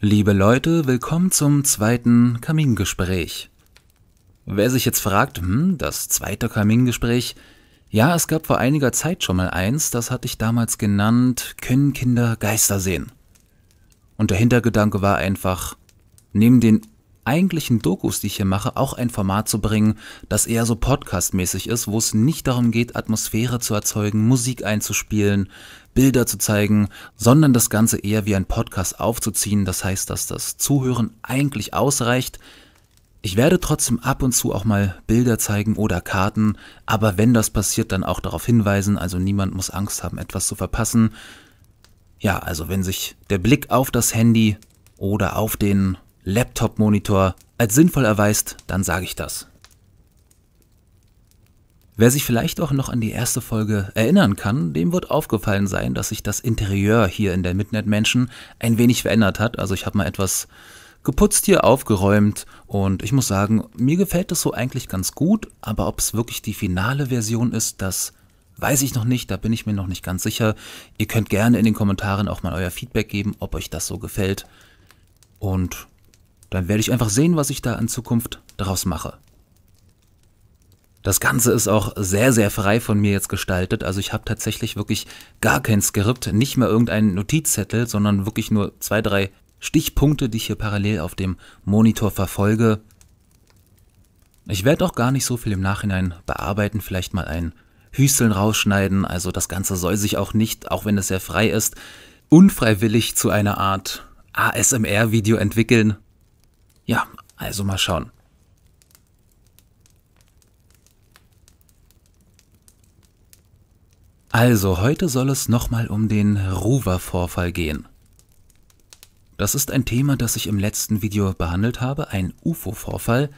Liebe Leute, willkommen zum zweiten Kamingespräch. Wer sich jetzt fragt, hm, das zweite Kamingespräch, ja, es gab vor einiger Zeit schon mal eins, das hatte ich damals genannt, können Kinder Geister sehen? Und der Hintergedanke war einfach, neben den eigentlichen Dokus, die ich hier mache, auch ein Format zu bringen, das eher so podcastmäßig ist, wo es nicht darum geht, Atmosphäre zu erzeugen, Musik einzuspielen, Bilder zu zeigen, sondern das Ganze eher wie ein Podcast aufzuziehen. Das heißt, dass das Zuhören eigentlich ausreicht. Ich werde trotzdem ab und zu auch mal Bilder zeigen oder Karten, aber wenn das passiert, dann auch darauf hinweisen, also niemand muss Angst haben, etwas zu verpassen. Ja, also wenn sich der Blick auf das Handy oder auf den Laptop-Monitor als sinnvoll erweist, dann sage ich das. Wer sich vielleicht auch noch an die erste Folge erinnern kann, dem wird aufgefallen sein, dass sich das Interieur hier in der Midnight Mansion ein wenig verändert hat. Also ich habe mal etwas geputzt hier, aufgeräumt und ich muss sagen, mir gefällt es so eigentlich ganz gut, aber ob es wirklich die finale Version ist, das weiß ich noch nicht, da bin ich mir noch nicht ganz sicher. Ihr könnt gerne in den Kommentaren auch mal euer Feedback geben, ob euch das so gefällt. Und dann werde ich einfach sehen, was ich da in Zukunft daraus mache. Das Ganze ist auch sehr, sehr frei von mir jetzt gestaltet. Also ich habe tatsächlich wirklich gar kein Skript, nicht mehr irgendeinen Notizzettel, sondern wirklich nur zwei, drei Stichpunkte, die ich hier parallel auf dem Monitor verfolge. Ich werde auch gar nicht so viel im Nachhinein bearbeiten, vielleicht mal ein Hüsteln rausschneiden. Also das Ganze soll sich auch nicht, auch wenn es sehr frei ist, unfreiwillig zu einer Art ASMR-Video entwickeln. Ja, also mal schauen. Also, heute soll es nochmal um den ruwa vorfall gehen. Das ist ein Thema, das ich im letzten Video behandelt habe, ein UFO-Vorfall.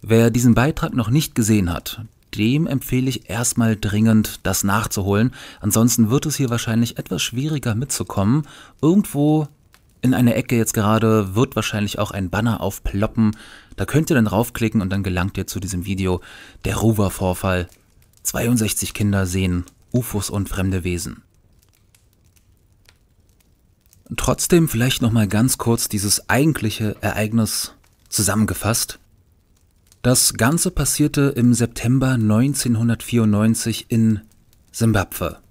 Wer diesen Beitrag noch nicht gesehen hat, dem empfehle ich erstmal dringend, das nachzuholen. Ansonsten wird es hier wahrscheinlich etwas schwieriger mitzukommen. Irgendwo in einer Ecke jetzt gerade wird wahrscheinlich auch ein Banner aufploppen. Da könnt ihr dann raufklicken und dann gelangt ihr zu diesem Video. Der ruwa vorfall 62 Kinder sehen UFOs und fremde Wesen. Trotzdem vielleicht nochmal ganz kurz dieses eigentliche Ereignis zusammengefasst. Das Ganze passierte im September 1994 in Simbabwe.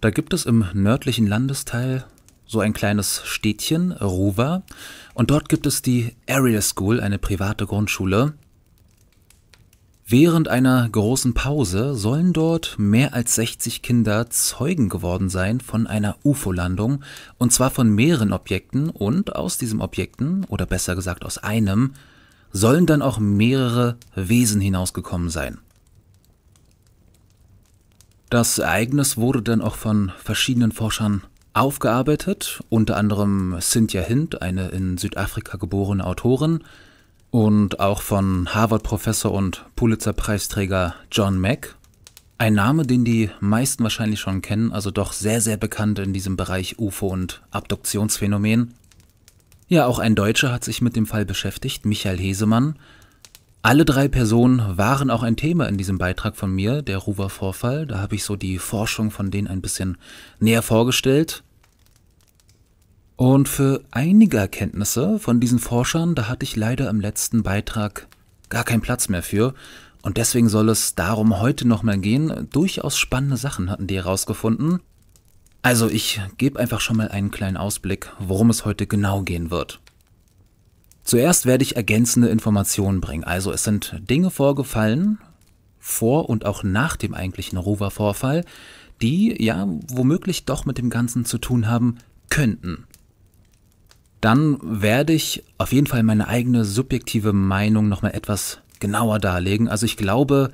Da gibt es im nördlichen Landesteil so ein kleines Städtchen, Ruwa, und dort gibt es die Area School, eine private Grundschule. Während einer großen Pause sollen dort mehr als 60 Kinder Zeugen geworden sein von einer UFO-Landung, und zwar von mehreren Objekten, und aus diesen Objekten, oder besser gesagt aus einem, sollen dann auch mehrere Wesen hinausgekommen sein. Das Ereignis wurde dann auch von verschiedenen Forschern aufgearbeitet, unter anderem Cynthia Hind, eine in Südafrika geborene Autorin, und auch von Harvard-Professor und Pulitzer-Preisträger John Mack. Ein Name, den die meisten wahrscheinlich schon kennen, also doch sehr, sehr bekannt in diesem Bereich UFO und Abduktionsphänomen. Ja, auch ein Deutscher hat sich mit dem Fall beschäftigt, Michael Hesemann, alle drei Personen waren auch ein Thema in diesem Beitrag von mir, der Ruwer-Vorfall. Da habe ich so die Forschung von denen ein bisschen näher vorgestellt. Und für einige Erkenntnisse von diesen Forschern, da hatte ich leider im letzten Beitrag gar keinen Platz mehr für. Und deswegen soll es darum heute nochmal gehen. Durchaus spannende Sachen hatten die herausgefunden. Also ich gebe einfach schon mal einen kleinen Ausblick, worum es heute genau gehen wird. Zuerst werde ich ergänzende Informationen bringen. Also es sind Dinge vorgefallen, vor und auch nach dem eigentlichen Rover-Vorfall, die ja womöglich doch mit dem Ganzen zu tun haben könnten. Dann werde ich auf jeden Fall meine eigene subjektive Meinung nochmal etwas genauer darlegen. Also ich glaube,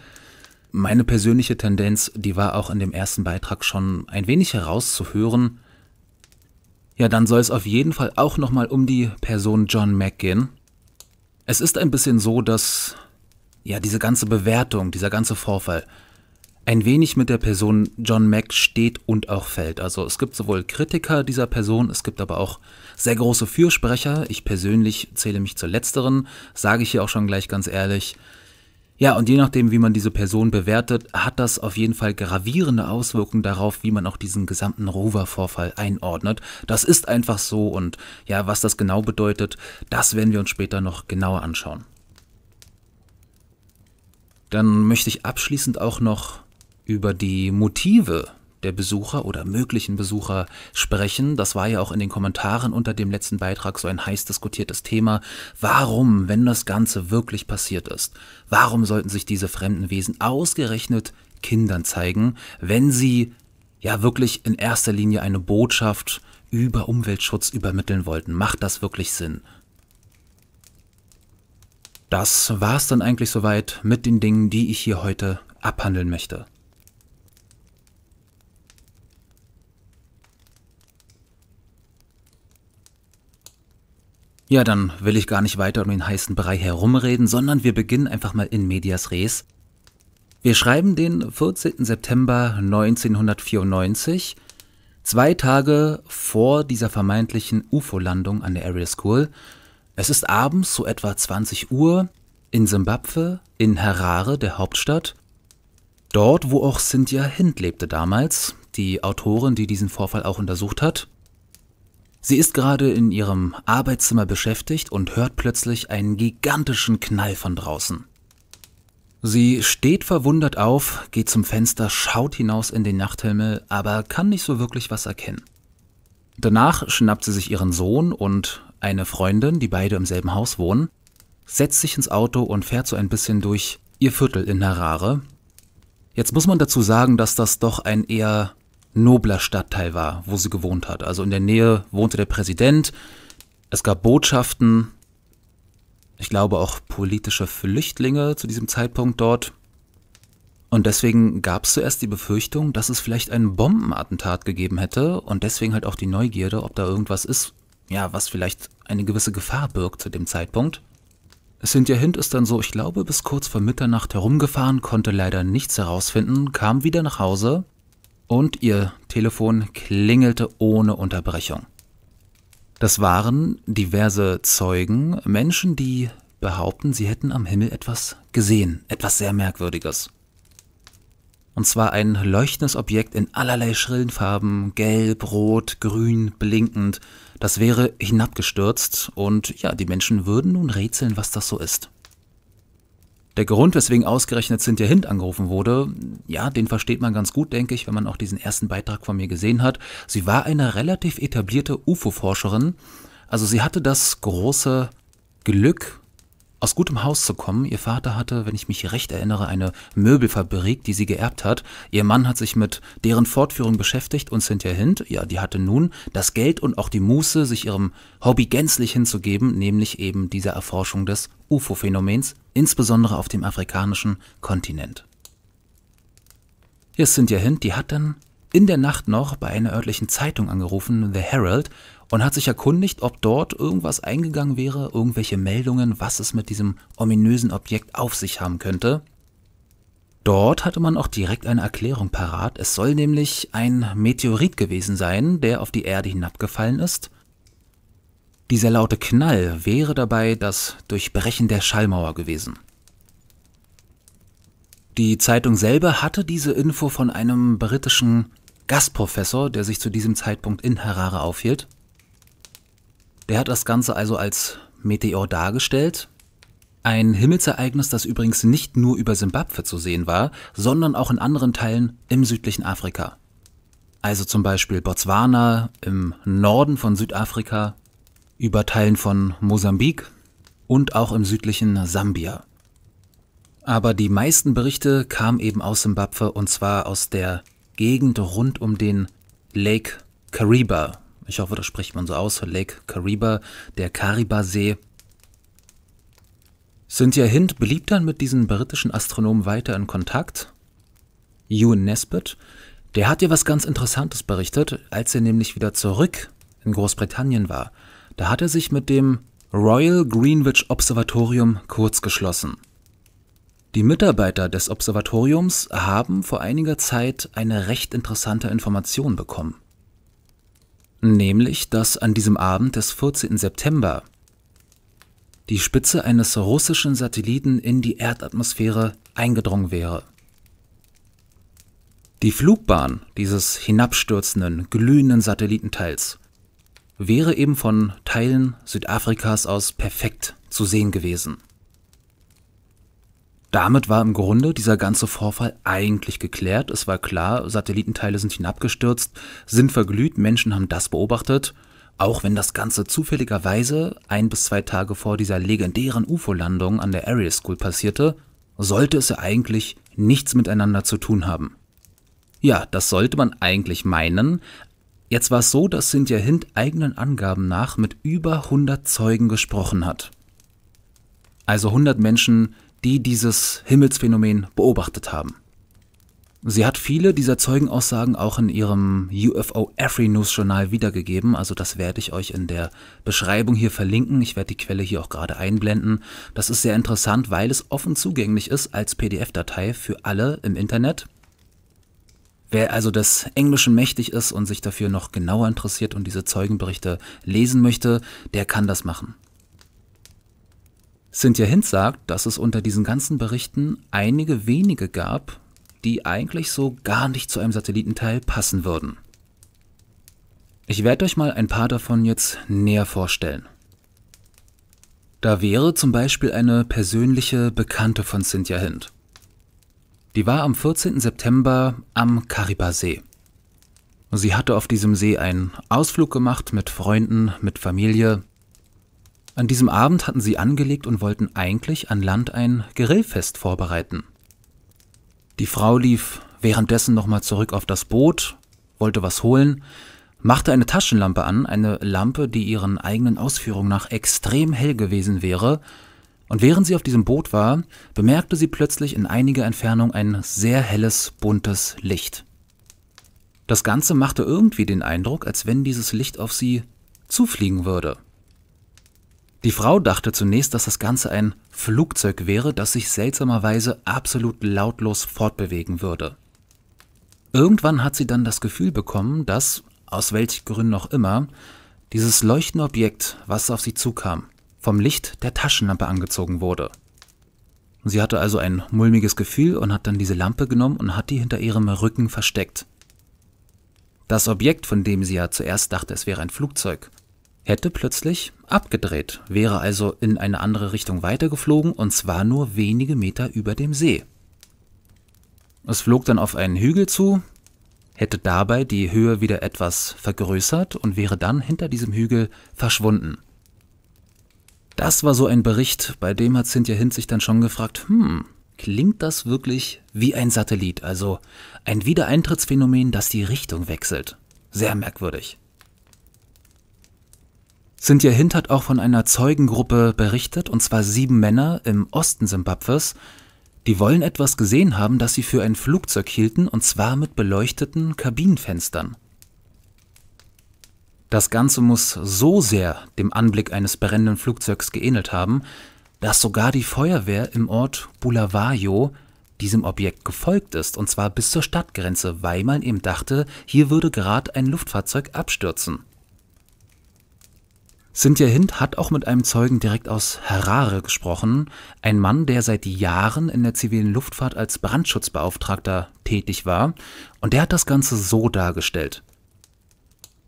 meine persönliche Tendenz, die war auch in dem ersten Beitrag schon ein wenig herauszuhören. Ja, dann soll es auf jeden Fall auch nochmal um die Person John Mack gehen. Es ist ein bisschen so, dass ja diese ganze Bewertung, dieser ganze Vorfall ein wenig mit der Person John Mack steht und auch fällt. Also es gibt sowohl Kritiker dieser Person, es gibt aber auch sehr große Fürsprecher. Ich persönlich zähle mich zur letzteren, sage ich hier auch schon gleich ganz ehrlich. Ja, und je nachdem, wie man diese Person bewertet, hat das auf jeden Fall gravierende Auswirkungen darauf, wie man auch diesen gesamten Rover-Vorfall einordnet. Das ist einfach so und ja, was das genau bedeutet, das werden wir uns später noch genauer anschauen. Dann möchte ich abschließend auch noch über die Motive der Besucher oder möglichen Besucher sprechen. Das war ja auch in den Kommentaren unter dem letzten Beitrag so ein heiß diskutiertes Thema. Warum, wenn das Ganze wirklich passiert ist, warum sollten sich diese fremden Wesen ausgerechnet Kindern zeigen, wenn sie ja wirklich in erster Linie eine Botschaft über Umweltschutz übermitteln wollten? Macht das wirklich Sinn? Das war es dann eigentlich soweit mit den Dingen, die ich hier heute abhandeln möchte. Ja, dann will ich gar nicht weiter um den heißen Brei herumreden, sondern wir beginnen einfach mal in medias res. Wir schreiben den 14. September 1994, zwei Tage vor dieser vermeintlichen UFO-Landung an der Area School. Es ist abends, so etwa 20 Uhr, in Simbabwe, in Harare, der Hauptstadt. Dort, wo auch Cynthia Hind lebte damals, die Autorin, die diesen Vorfall auch untersucht hat. Sie ist gerade in ihrem Arbeitszimmer beschäftigt und hört plötzlich einen gigantischen Knall von draußen. Sie steht verwundert auf, geht zum Fenster, schaut hinaus in den Nachthimmel, aber kann nicht so wirklich was erkennen. Danach schnappt sie sich ihren Sohn und eine Freundin, die beide im selben Haus wohnen, setzt sich ins Auto und fährt so ein bisschen durch ihr Viertel in Harare. Jetzt muss man dazu sagen, dass das doch ein eher nobler Stadtteil war, wo sie gewohnt hat. Also in der Nähe wohnte der Präsident, es gab Botschaften, ich glaube auch politische Flüchtlinge zu diesem Zeitpunkt dort. Und deswegen gab es zuerst die Befürchtung, dass es vielleicht einen Bombenattentat gegeben hätte und deswegen halt auch die Neugierde, ob da irgendwas ist, ja, was vielleicht eine gewisse Gefahr birgt zu dem Zeitpunkt. Cynthia Hint ist dann so, ich glaube, bis kurz vor Mitternacht herumgefahren, konnte leider nichts herausfinden, kam wieder nach Hause und ihr Telefon klingelte ohne Unterbrechung. Das waren diverse Zeugen, Menschen, die behaupten, sie hätten am Himmel etwas gesehen, etwas sehr Merkwürdiges. Und zwar ein leuchtendes Objekt in allerlei schrillen Farben, gelb, rot, grün, blinkend, das wäre hinabgestürzt und ja, die Menschen würden nun rätseln, was das so ist. Der Grund, weswegen ausgerechnet Cynthia Hint angerufen wurde, ja, den versteht man ganz gut, denke ich, wenn man auch diesen ersten Beitrag von mir gesehen hat. Sie war eine relativ etablierte UFO-Forscherin. Also sie hatte das große Glück, aus gutem Haus zu kommen. Ihr Vater hatte, wenn ich mich recht erinnere, eine Möbelfabrik, die sie geerbt hat. Ihr Mann hat sich mit deren Fortführung beschäftigt und Cynthia Hint, ja, die hatte nun das Geld und auch die Muße, sich ihrem Hobby gänzlich hinzugeben, nämlich eben dieser Erforschung des UFO-Phänomens, insbesondere auf dem afrikanischen Kontinent. Hier ist Cynthia Hint, die hat dann in der Nacht noch bei einer örtlichen Zeitung angerufen, The Herald, und hat sich erkundigt, ob dort irgendwas eingegangen wäre, irgendwelche Meldungen, was es mit diesem ominösen Objekt auf sich haben könnte. Dort hatte man auch direkt eine Erklärung parat. Es soll nämlich ein Meteorit gewesen sein, der auf die Erde hinabgefallen ist. Dieser laute Knall wäre dabei das Durchbrechen der Schallmauer gewesen. Die Zeitung selber hatte diese Info von einem britischen Gastprofessor, der sich zu diesem Zeitpunkt in Harare aufhielt. Der hat das Ganze also als Meteor dargestellt. Ein Himmelsereignis, das übrigens nicht nur über Simbabwe zu sehen war, sondern auch in anderen Teilen im südlichen Afrika. Also zum Beispiel Botswana im Norden von Südafrika, über Teilen von Mosambik und auch im südlichen Sambia. Aber die meisten Berichte kamen eben aus Simbabwe und zwar aus der Gegend rund um den Lake Kariba, ich hoffe, das spricht man so aus. Lake Kariba, der Karibasee. Cynthia Hind blieb dann mit diesem britischen Astronomen weiter in Kontakt. Ewan Nesbitt, der hat ihr was ganz Interessantes berichtet, als er nämlich wieder zurück in Großbritannien war. Da hat er sich mit dem Royal Greenwich Observatorium kurzgeschlossen. Die Mitarbeiter des Observatoriums haben vor einiger Zeit eine recht interessante Information bekommen nämlich dass an diesem Abend des 14. September die Spitze eines russischen Satelliten in die Erdatmosphäre eingedrungen wäre. Die Flugbahn dieses hinabstürzenden, glühenden Satellitenteils wäre eben von Teilen Südafrikas aus perfekt zu sehen gewesen. Damit war im Grunde dieser ganze Vorfall eigentlich geklärt. Es war klar, Satellitenteile sind hinabgestürzt, sind verglüht, Menschen haben das beobachtet. Auch wenn das Ganze zufälligerweise ein bis zwei Tage vor dieser legendären UFO-Landung an der Area School passierte, sollte es ja eigentlich nichts miteinander zu tun haben. Ja, das sollte man eigentlich meinen. Jetzt war es so, dass Cynthia Hint eigenen Angaben nach mit über 100 Zeugen gesprochen hat. Also 100 Menschen, die dieses Himmelsphänomen beobachtet haben. Sie hat viele dieser Zeugenaussagen auch in ihrem UFO Every News Journal wiedergegeben, also das werde ich euch in der Beschreibung hier verlinken. Ich werde die Quelle hier auch gerade einblenden. Das ist sehr interessant, weil es offen zugänglich ist als PDF-Datei für alle im Internet. Wer also des Englischen mächtig ist und sich dafür noch genauer interessiert und diese Zeugenberichte lesen möchte, der kann das machen. Cynthia Hinz sagt, dass es unter diesen ganzen Berichten einige wenige gab, die eigentlich so gar nicht zu einem Satellitenteil passen würden. Ich werde euch mal ein paar davon jetzt näher vorstellen. Da wäre zum Beispiel eine persönliche Bekannte von Cynthia Hind. Die war am 14. September am Karibasee. Sie hatte auf diesem See einen Ausflug gemacht mit Freunden, mit Familie an diesem Abend hatten sie angelegt und wollten eigentlich an Land ein Grillfest vorbereiten. Die Frau lief währenddessen nochmal zurück auf das Boot, wollte was holen, machte eine Taschenlampe an, eine Lampe, die ihren eigenen Ausführungen nach extrem hell gewesen wäre, und während sie auf diesem Boot war, bemerkte sie plötzlich in einiger Entfernung ein sehr helles, buntes Licht. Das Ganze machte irgendwie den Eindruck, als wenn dieses Licht auf sie zufliegen würde. Die Frau dachte zunächst, dass das Ganze ein Flugzeug wäre, das sich seltsamerweise absolut lautlos fortbewegen würde. Irgendwann hat sie dann das Gefühl bekommen, dass, aus welchen Gründen auch immer, dieses leuchtende Objekt, was auf sie zukam, vom Licht der Taschenlampe angezogen wurde. Sie hatte also ein mulmiges Gefühl und hat dann diese Lampe genommen und hat die hinter ihrem Rücken versteckt. Das Objekt, von dem sie ja zuerst dachte, es wäre ein Flugzeug, hätte plötzlich abgedreht, wäre also in eine andere Richtung weitergeflogen und zwar nur wenige Meter über dem See. Es flog dann auf einen Hügel zu, hätte dabei die Höhe wieder etwas vergrößert und wäre dann hinter diesem Hügel verschwunden. Das war so ein Bericht, bei dem hat Cynthia Hint sich dann schon gefragt, hm, klingt das wirklich wie ein Satellit, also ein Wiedereintrittsphänomen, das die Richtung wechselt. Sehr merkwürdig. Cynthia Hint hat auch von einer Zeugengruppe berichtet, und zwar sieben Männer im Osten Simbabwes, die wollen etwas gesehen haben, das sie für ein Flugzeug hielten, und zwar mit beleuchteten Kabinenfenstern. Das Ganze muss so sehr dem Anblick eines brennenden Flugzeugs geähnelt haben, dass sogar die Feuerwehr im Ort Bulawayo diesem Objekt gefolgt ist, und zwar bis zur Stadtgrenze, weil man eben dachte, hier würde gerade ein Luftfahrzeug abstürzen. Cynthia Hind hat auch mit einem Zeugen direkt aus Harare gesprochen, ein Mann, der seit Jahren in der zivilen Luftfahrt als Brandschutzbeauftragter tätig war, und der hat das Ganze so dargestellt.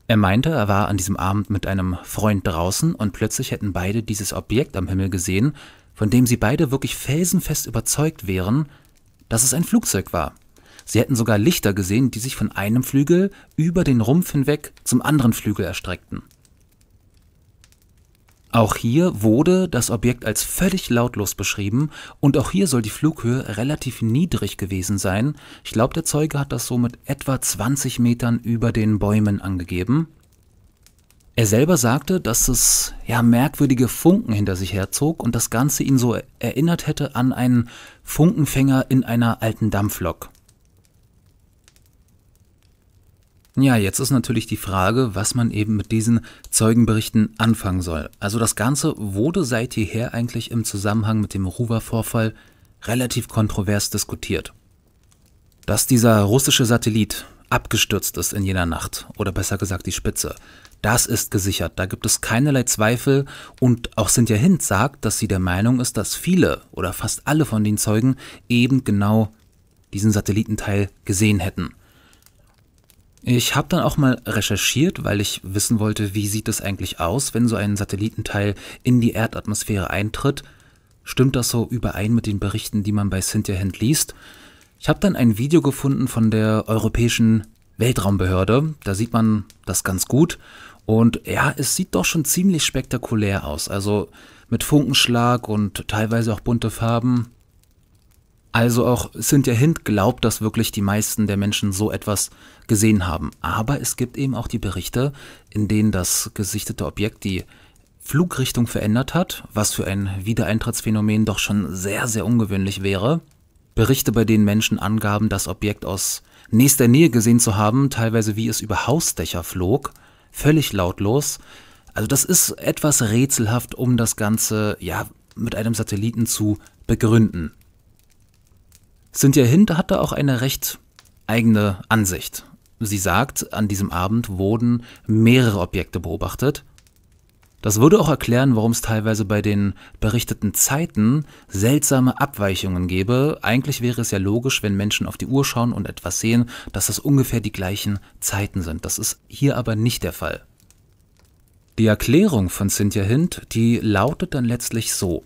Er meinte, er war an diesem Abend mit einem Freund draußen und plötzlich hätten beide dieses Objekt am Himmel gesehen, von dem sie beide wirklich felsenfest überzeugt wären, dass es ein Flugzeug war. Sie hätten sogar Lichter gesehen, die sich von einem Flügel über den Rumpf hinweg zum anderen Flügel erstreckten. Auch hier wurde das Objekt als völlig lautlos beschrieben und auch hier soll die Flughöhe relativ niedrig gewesen sein. Ich glaube, der Zeuge hat das so mit etwa 20 Metern über den Bäumen angegeben. Er selber sagte, dass es ja merkwürdige Funken hinter sich herzog und das Ganze ihn so erinnert hätte an einen Funkenfänger in einer alten Dampflok. Ja, jetzt ist natürlich die Frage, was man eben mit diesen Zeugenberichten anfangen soll. Also das Ganze wurde seit jeher eigentlich im Zusammenhang mit dem Ruwa-Vorfall relativ kontrovers diskutiert. Dass dieser russische Satellit abgestürzt ist in jener Nacht, oder besser gesagt die Spitze, das ist gesichert, da gibt es keinerlei Zweifel und auch Cynthia Hint sagt, dass sie der Meinung ist, dass viele oder fast alle von den Zeugen eben genau diesen Satellitenteil gesehen hätten. Ich habe dann auch mal recherchiert, weil ich wissen wollte, wie sieht es eigentlich aus, wenn so ein Satellitenteil in die Erdatmosphäre eintritt. Stimmt das so überein mit den Berichten, die man bei Cynthia Hand liest? Ich habe dann ein Video gefunden von der Europäischen Weltraumbehörde. Da sieht man das ganz gut. Und ja, es sieht doch schon ziemlich spektakulär aus. Also mit Funkenschlag und teilweise auch bunte Farben. Also auch Cynthia Hind glaubt, dass wirklich die meisten der Menschen so etwas gesehen haben. Aber es gibt eben auch die Berichte, in denen das gesichtete Objekt die Flugrichtung verändert hat, was für ein Wiedereintrittsphänomen doch schon sehr, sehr ungewöhnlich wäre. Berichte, bei denen Menschen angaben, das Objekt aus nächster Nähe gesehen zu haben, teilweise wie es über Hausdächer flog, völlig lautlos. Also das ist etwas rätselhaft, um das Ganze ja mit einem Satelliten zu begründen. Cynthia Hind hatte auch eine recht eigene Ansicht. Sie sagt, an diesem Abend wurden mehrere Objekte beobachtet. Das würde auch erklären, warum es teilweise bei den berichteten Zeiten seltsame Abweichungen gäbe. Eigentlich wäre es ja logisch, wenn Menschen auf die Uhr schauen und etwas sehen, dass das ungefähr die gleichen Zeiten sind. Das ist hier aber nicht der Fall. Die Erklärung von Cynthia Hind, die lautet dann letztlich so.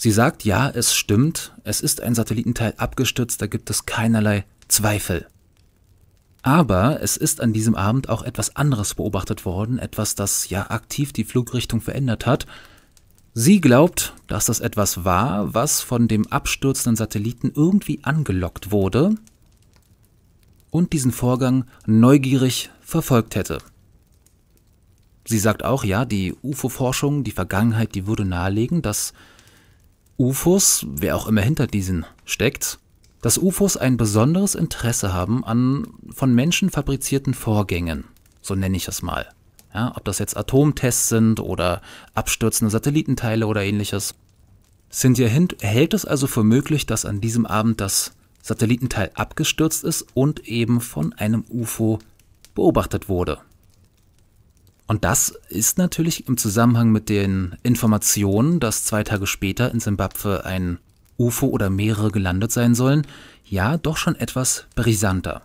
Sie sagt, ja, es stimmt, es ist ein Satellitenteil abgestürzt, da gibt es keinerlei Zweifel. Aber es ist an diesem Abend auch etwas anderes beobachtet worden, etwas, das ja aktiv die Flugrichtung verändert hat. Sie glaubt, dass das etwas war, was von dem abstürzenden Satelliten irgendwie angelockt wurde und diesen Vorgang neugierig verfolgt hätte. Sie sagt auch, ja, die UFO-Forschung, die Vergangenheit, die würde nahelegen, dass UFOs, wer auch immer hinter diesen steckt, dass UFOs ein besonderes Interesse haben an von Menschen fabrizierten Vorgängen, so nenne ich es mal. Ja, ob das jetzt Atomtests sind oder abstürzende Satellitenteile oder ähnliches. Cynthia Hint hält es also für möglich, dass an diesem Abend das Satellitenteil abgestürzt ist und eben von einem UFO beobachtet wurde. Und das ist natürlich im Zusammenhang mit den Informationen, dass zwei Tage später in Simbabwe ein UFO oder mehrere gelandet sein sollen, ja doch schon etwas brisanter.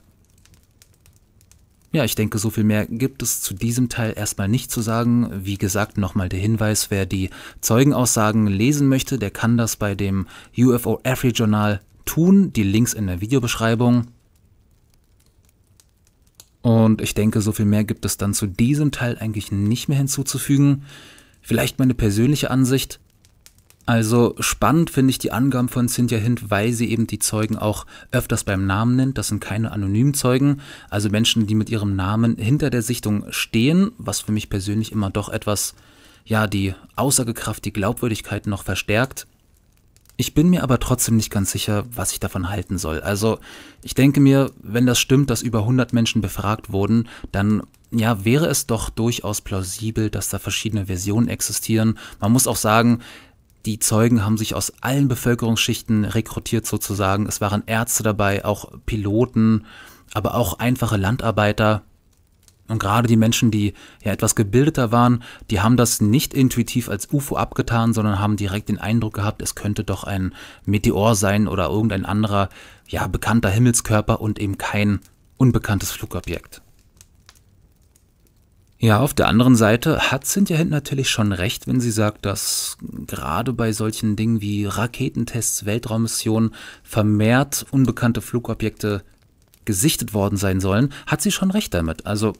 Ja, ich denke, so viel mehr gibt es zu diesem Teil erstmal nicht zu sagen. Wie gesagt, nochmal der Hinweis, wer die Zeugenaussagen lesen möchte, der kann das bei dem UFO Every Journal tun. Die Links in der Videobeschreibung. Und ich denke, so viel mehr gibt es dann zu diesem Teil eigentlich nicht mehr hinzuzufügen. Vielleicht meine persönliche Ansicht. Also spannend finde ich die Angaben von Cynthia Hint, weil sie eben die Zeugen auch öfters beim Namen nennt. Das sind keine anonymen Zeugen, also Menschen, die mit ihrem Namen hinter der Sichtung stehen, was für mich persönlich immer doch etwas, ja, die Aussagekraft, die Glaubwürdigkeit noch verstärkt. Ich bin mir aber trotzdem nicht ganz sicher, was ich davon halten soll. Also ich denke mir, wenn das stimmt, dass über 100 Menschen befragt wurden, dann ja, wäre es doch durchaus plausibel, dass da verschiedene Versionen existieren. Man muss auch sagen, die Zeugen haben sich aus allen Bevölkerungsschichten rekrutiert sozusagen. Es waren Ärzte dabei, auch Piloten, aber auch einfache Landarbeiter. Und gerade die Menschen, die ja etwas gebildeter waren, die haben das nicht intuitiv als UFO abgetan, sondern haben direkt den Eindruck gehabt, es könnte doch ein Meteor sein oder irgendein anderer, ja, bekannter Himmelskörper und eben kein unbekanntes Flugobjekt. Ja, auf der anderen Seite hat Cynthia Hint natürlich schon recht, wenn sie sagt, dass gerade bei solchen Dingen wie Raketentests, Weltraummissionen vermehrt unbekannte Flugobjekte gesichtet worden sein sollen, hat sie schon recht damit. Also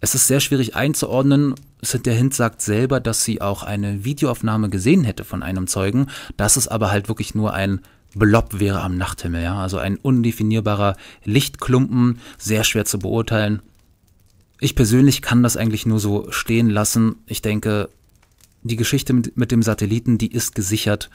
es ist sehr schwierig einzuordnen. Cynthia Hint sagt selber, dass sie auch eine Videoaufnahme gesehen hätte von einem Zeugen, Das ist aber halt wirklich nur ein Blob wäre am Nachthimmel, ja, also ein undefinierbarer Lichtklumpen, sehr schwer zu beurteilen. Ich persönlich kann das eigentlich nur so stehen lassen. Ich denke, die Geschichte mit dem Satelliten, die ist gesichert.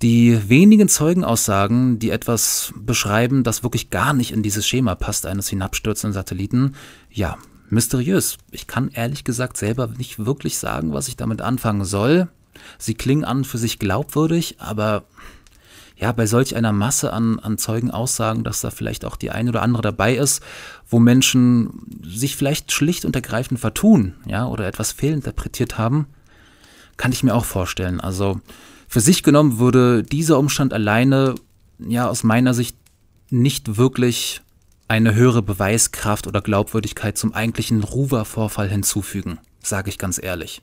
Die wenigen Zeugenaussagen, die etwas beschreiben, das wirklich gar nicht in dieses Schema passt eines hinabstürzenden Satelliten, ja, mysteriös. Ich kann ehrlich gesagt selber nicht wirklich sagen, was ich damit anfangen soll. Sie klingen an für sich glaubwürdig, aber ja, bei solch einer Masse an, an Zeugenaussagen, dass da vielleicht auch die eine oder andere dabei ist, wo Menschen sich vielleicht schlicht und ergreifend vertun, ja, oder etwas fehlinterpretiert haben, kann ich mir auch vorstellen. Also für sich genommen würde dieser Umstand alleine ja aus meiner Sicht nicht wirklich eine höhere Beweiskraft oder Glaubwürdigkeit zum eigentlichen Ruwa-Vorfall hinzufügen, sage ich ganz ehrlich.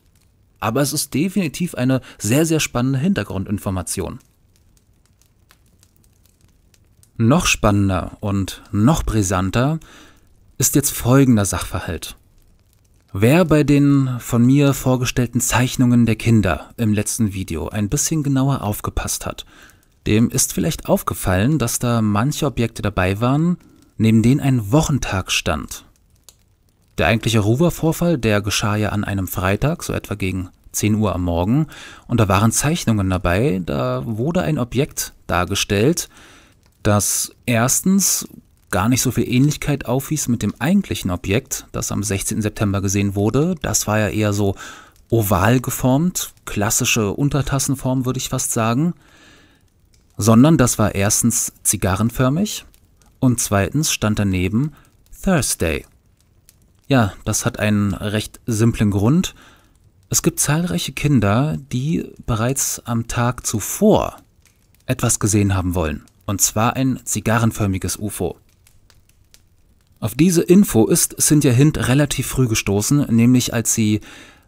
Aber es ist definitiv eine sehr, sehr spannende Hintergrundinformation. Noch spannender und noch brisanter ist jetzt folgender Sachverhalt. Wer bei den von mir vorgestellten Zeichnungen der Kinder im letzten Video ein bisschen genauer aufgepasst hat, dem ist vielleicht aufgefallen, dass da manche Objekte dabei waren, neben denen ein Wochentag stand. Der eigentliche Ruwer-Vorfall, der geschah ja an einem Freitag, so etwa gegen 10 Uhr am Morgen, und da waren Zeichnungen dabei, da wurde ein Objekt dargestellt, das erstens gar nicht so viel Ähnlichkeit aufwies mit dem eigentlichen Objekt, das am 16. September gesehen wurde. Das war ja eher so oval geformt, klassische Untertassenform würde ich fast sagen, sondern das war erstens zigarrenförmig, und zweitens stand daneben Thursday. Ja, das hat einen recht simplen Grund. Es gibt zahlreiche Kinder, die bereits am Tag zuvor etwas gesehen haben wollen. Und zwar ein zigarrenförmiges UFO. Auf diese Info ist Cynthia Hint relativ früh gestoßen, nämlich als sie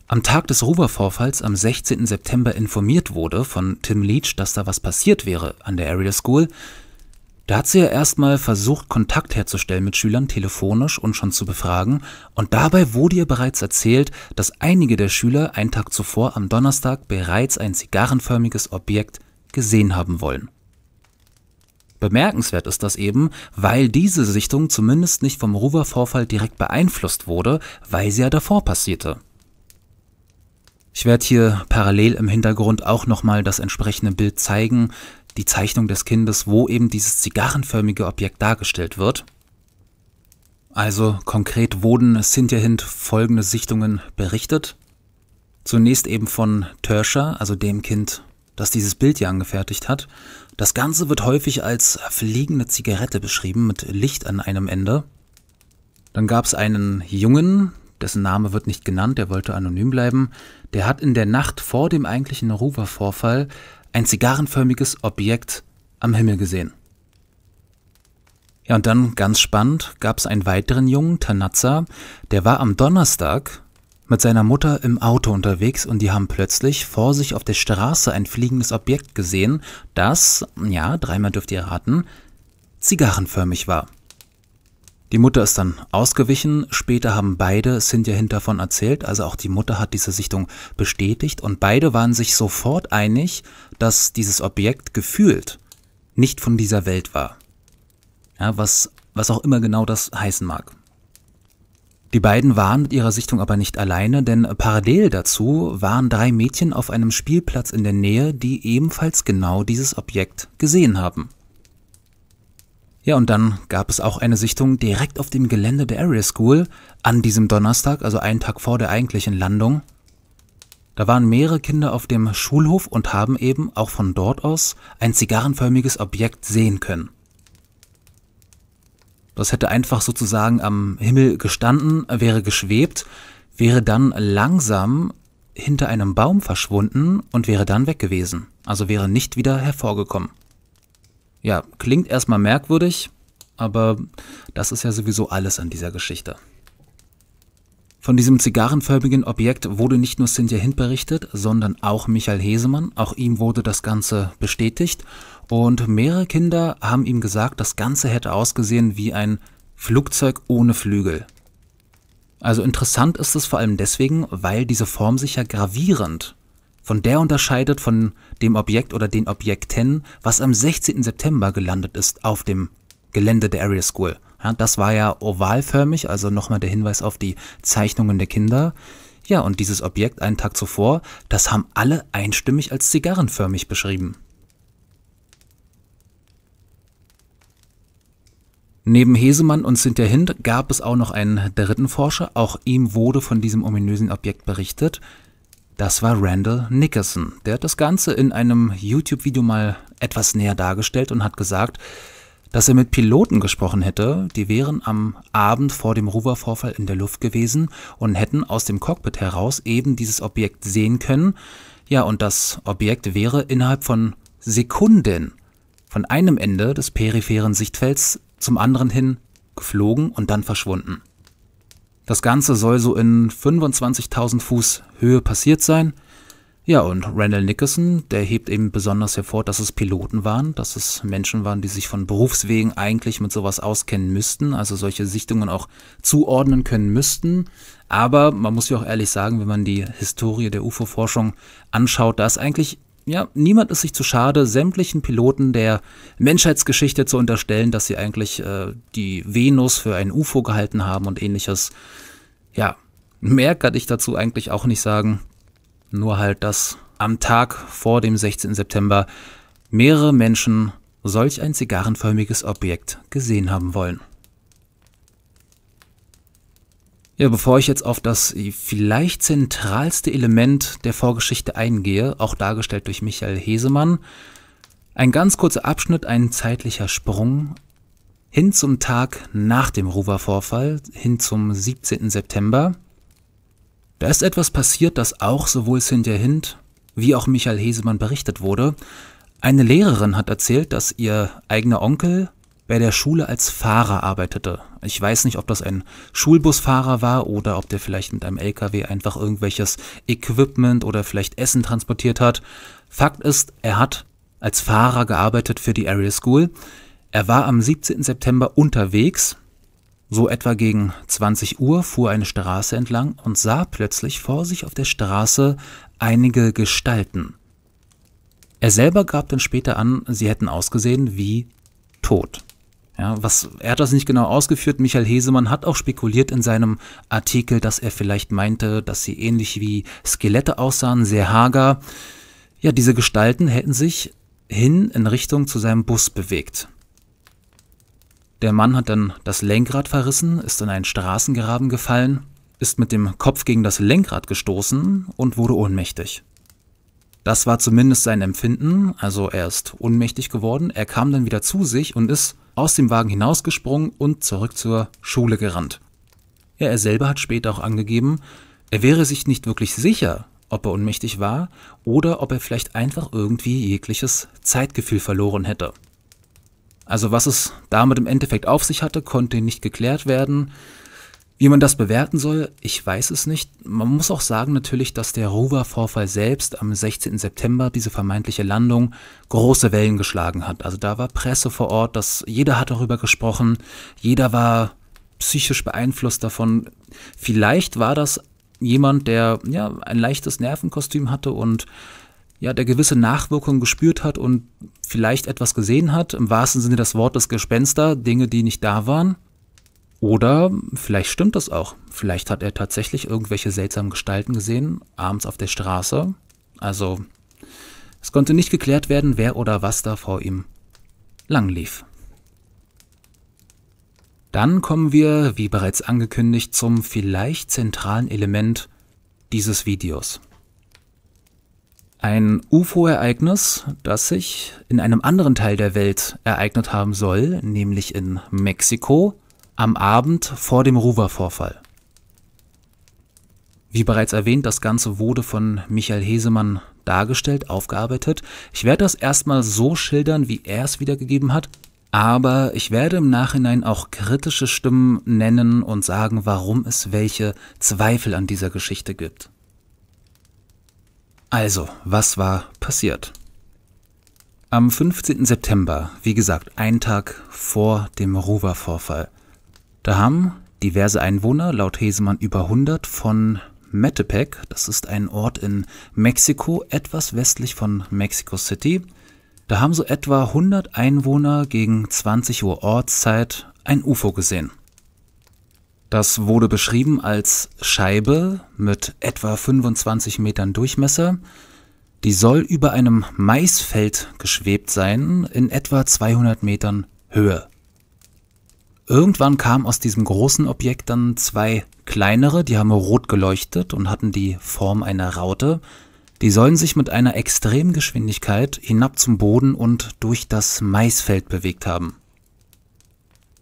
am Tag des Ruber-Vorfalls am 16. September informiert wurde von Tim Leach, dass da was passiert wäre an der Area School, da hat sie ja erstmal versucht, Kontakt herzustellen mit Schülern telefonisch und schon zu befragen, und dabei wurde ihr bereits erzählt, dass einige der Schüler einen Tag zuvor am Donnerstag bereits ein zigarrenförmiges Objekt gesehen haben wollen. Bemerkenswert ist das eben, weil diese Sichtung zumindest nicht vom Ruwer-Vorfall direkt beeinflusst wurde, weil sie ja davor passierte. Ich werde hier parallel im Hintergrund auch nochmal das entsprechende Bild zeigen, die Zeichnung des Kindes, wo eben dieses zigarrenförmige Objekt dargestellt wird. Also konkret wurden Sintjahind folgende Sichtungen berichtet. Zunächst eben von Törscher, also dem Kind, das dieses Bild hier angefertigt hat. Das Ganze wird häufig als fliegende Zigarette beschrieben mit Licht an einem Ende. Dann gab es einen Jungen, dessen Name wird nicht genannt, der wollte anonym bleiben. Der hat in der Nacht vor dem eigentlichen ruva vorfall ein zigarrenförmiges Objekt am Himmel gesehen. Ja, und dann ganz spannend gab es einen weiteren Jungen, Tanatza, der war am Donnerstag mit seiner Mutter im Auto unterwegs und die haben plötzlich vor sich auf der Straße ein fliegendes Objekt gesehen, das, ja, dreimal dürft ihr raten, zigarrenförmig war. Die Mutter ist dann ausgewichen. Später haben beide Cynthia Hinter davon erzählt. Also auch die Mutter hat diese Sichtung bestätigt. Und beide waren sich sofort einig, dass dieses Objekt gefühlt nicht von dieser Welt war. Ja, was, was auch immer genau das heißen mag. Die beiden waren mit ihrer Sichtung aber nicht alleine, denn parallel dazu waren drei Mädchen auf einem Spielplatz in der Nähe, die ebenfalls genau dieses Objekt gesehen haben. Ja, und dann gab es auch eine Sichtung direkt auf dem Gelände der Area School an diesem Donnerstag, also einen Tag vor der eigentlichen Landung. Da waren mehrere Kinder auf dem Schulhof und haben eben auch von dort aus ein zigarrenförmiges Objekt sehen können. Das hätte einfach sozusagen am Himmel gestanden, wäre geschwebt, wäre dann langsam hinter einem Baum verschwunden und wäre dann weg gewesen, also wäre nicht wieder hervorgekommen. Ja, klingt erstmal merkwürdig, aber das ist ja sowieso alles an dieser Geschichte. Von diesem zigarrenförmigen Objekt wurde nicht nur Cynthia Hint berichtet, sondern auch Michael Hesemann. Auch ihm wurde das Ganze bestätigt. Und mehrere Kinder haben ihm gesagt, das Ganze hätte ausgesehen wie ein Flugzeug ohne Flügel. Also interessant ist es vor allem deswegen, weil diese Form sich ja gravierend von der unterscheidet von dem Objekt oder den Objekten, was am 16. September gelandet ist auf dem Gelände der Area School. Ja, das war ja ovalförmig, also nochmal der Hinweis auf die Zeichnungen der Kinder. Ja, und dieses Objekt einen Tag zuvor, das haben alle einstimmig als zigarrenförmig beschrieben. Neben Hesemann und Cynthia Hind gab es auch noch einen dritten Forscher. Auch ihm wurde von diesem ominösen Objekt berichtet. Das war Randall Nickerson. Der hat das Ganze in einem YouTube-Video mal etwas näher dargestellt und hat gesagt, dass er mit Piloten gesprochen hätte, die wären am Abend vor dem Rover-Vorfall in der Luft gewesen und hätten aus dem Cockpit heraus eben dieses Objekt sehen können. Ja, und das Objekt wäre innerhalb von Sekunden von einem Ende des peripheren Sichtfelds zum anderen hin geflogen und dann verschwunden. Das Ganze soll so in 25.000 Fuß Höhe passiert sein. Ja, und Randall Nickerson, der hebt eben besonders hervor, dass es Piloten waren, dass es Menschen waren, die sich von Berufswegen eigentlich mit sowas auskennen müssten, also solche Sichtungen auch zuordnen können müssten. Aber man muss ja auch ehrlich sagen, wenn man die Historie der UFO-Forschung anschaut, da ist eigentlich ja, niemand ist sich zu schade, sämtlichen Piloten der Menschheitsgeschichte zu unterstellen, dass sie eigentlich äh, die Venus für ein UFO gehalten haben und ähnliches. Ja, mehr kann ich dazu eigentlich auch nicht sagen. Nur halt, dass am Tag vor dem 16. September mehrere Menschen solch ein zigarrenförmiges Objekt gesehen haben wollen. Ja, bevor ich jetzt auf das vielleicht zentralste Element der Vorgeschichte eingehe, auch dargestellt durch Michael Hesemann, ein ganz kurzer Abschnitt, ein zeitlicher Sprung hin zum Tag nach dem ruwa vorfall hin zum 17. September. Da ist etwas passiert, das auch sowohl Cynthia Hint wie auch Michael Hesemann berichtet wurde. Eine Lehrerin hat erzählt, dass ihr eigener Onkel bei der Schule als Fahrer arbeitete. Ich weiß nicht, ob das ein Schulbusfahrer war oder ob der vielleicht mit einem LKW einfach irgendwelches Equipment oder vielleicht Essen transportiert hat. Fakt ist, er hat als Fahrer gearbeitet für die Area School. Er war am 17. September unterwegs, so etwa gegen 20 Uhr fuhr eine Straße entlang und sah plötzlich vor sich auf der Straße einige Gestalten. Er selber gab dann später an, sie hätten ausgesehen wie tot. Ja, was, er hat das nicht genau ausgeführt. Michael Hesemann hat auch spekuliert in seinem Artikel, dass er vielleicht meinte, dass sie ähnlich wie Skelette aussahen, sehr hager. Ja, diese Gestalten hätten sich hin in Richtung zu seinem Bus bewegt. Der Mann hat dann das Lenkrad verrissen, ist in einen Straßengraben gefallen, ist mit dem Kopf gegen das Lenkrad gestoßen und wurde ohnmächtig. Das war zumindest sein Empfinden, also er ist ohnmächtig geworden, er kam dann wieder zu sich und ist aus dem Wagen hinausgesprungen und zurück zur Schule gerannt. Ja, er selber hat später auch angegeben, er wäre sich nicht wirklich sicher, ob er unmächtig war oder ob er vielleicht einfach irgendwie jegliches Zeitgefühl verloren hätte. Also was es damit im Endeffekt auf sich hatte, konnte nicht geklärt werden. Wie man das bewerten soll, ich weiß es nicht. Man muss auch sagen natürlich, dass der Ruwer-Vorfall selbst am 16. September, diese vermeintliche Landung, große Wellen geschlagen hat. Also da war Presse vor Ort, dass jeder hat darüber gesprochen, jeder war psychisch beeinflusst davon. Vielleicht war das jemand, der ja ein leichtes Nervenkostüm hatte und ja, der gewisse Nachwirkungen gespürt hat und vielleicht etwas gesehen hat, im wahrsten Sinne des Wortes Gespenster, Dinge, die nicht da waren. Oder vielleicht stimmt das auch. Vielleicht hat er tatsächlich irgendwelche seltsamen Gestalten gesehen, abends auf der Straße. Also, es konnte nicht geklärt werden, wer oder was da vor ihm langlief. Dann kommen wir, wie bereits angekündigt, zum vielleicht zentralen Element dieses Videos. Ein UFO-Ereignis, das sich in einem anderen Teil der Welt ereignet haben soll, nämlich in Mexiko, am Abend vor dem Ruwer-Vorfall. Wie bereits erwähnt, das Ganze wurde von Michael Hesemann dargestellt, aufgearbeitet. Ich werde das erstmal so schildern, wie er es wiedergegeben hat, aber ich werde im Nachhinein auch kritische Stimmen nennen und sagen, warum es welche Zweifel an dieser Geschichte gibt. Also, was war passiert? Am 15. September, wie gesagt, ein Tag vor dem Ruwer-Vorfall, da haben diverse Einwohner, laut Hesemann über 100, von Metepec, das ist ein Ort in Mexiko, etwas westlich von Mexico City, da haben so etwa 100 Einwohner gegen 20 Uhr Ortszeit ein UFO gesehen. Das wurde beschrieben als Scheibe mit etwa 25 Metern Durchmesser. Die soll über einem Maisfeld geschwebt sein, in etwa 200 Metern Höhe. Irgendwann kamen aus diesem großen Objekt dann zwei kleinere, die haben rot geleuchtet und hatten die Form einer Raute. Die sollen sich mit einer extremen Geschwindigkeit hinab zum Boden und durch das Maisfeld bewegt haben.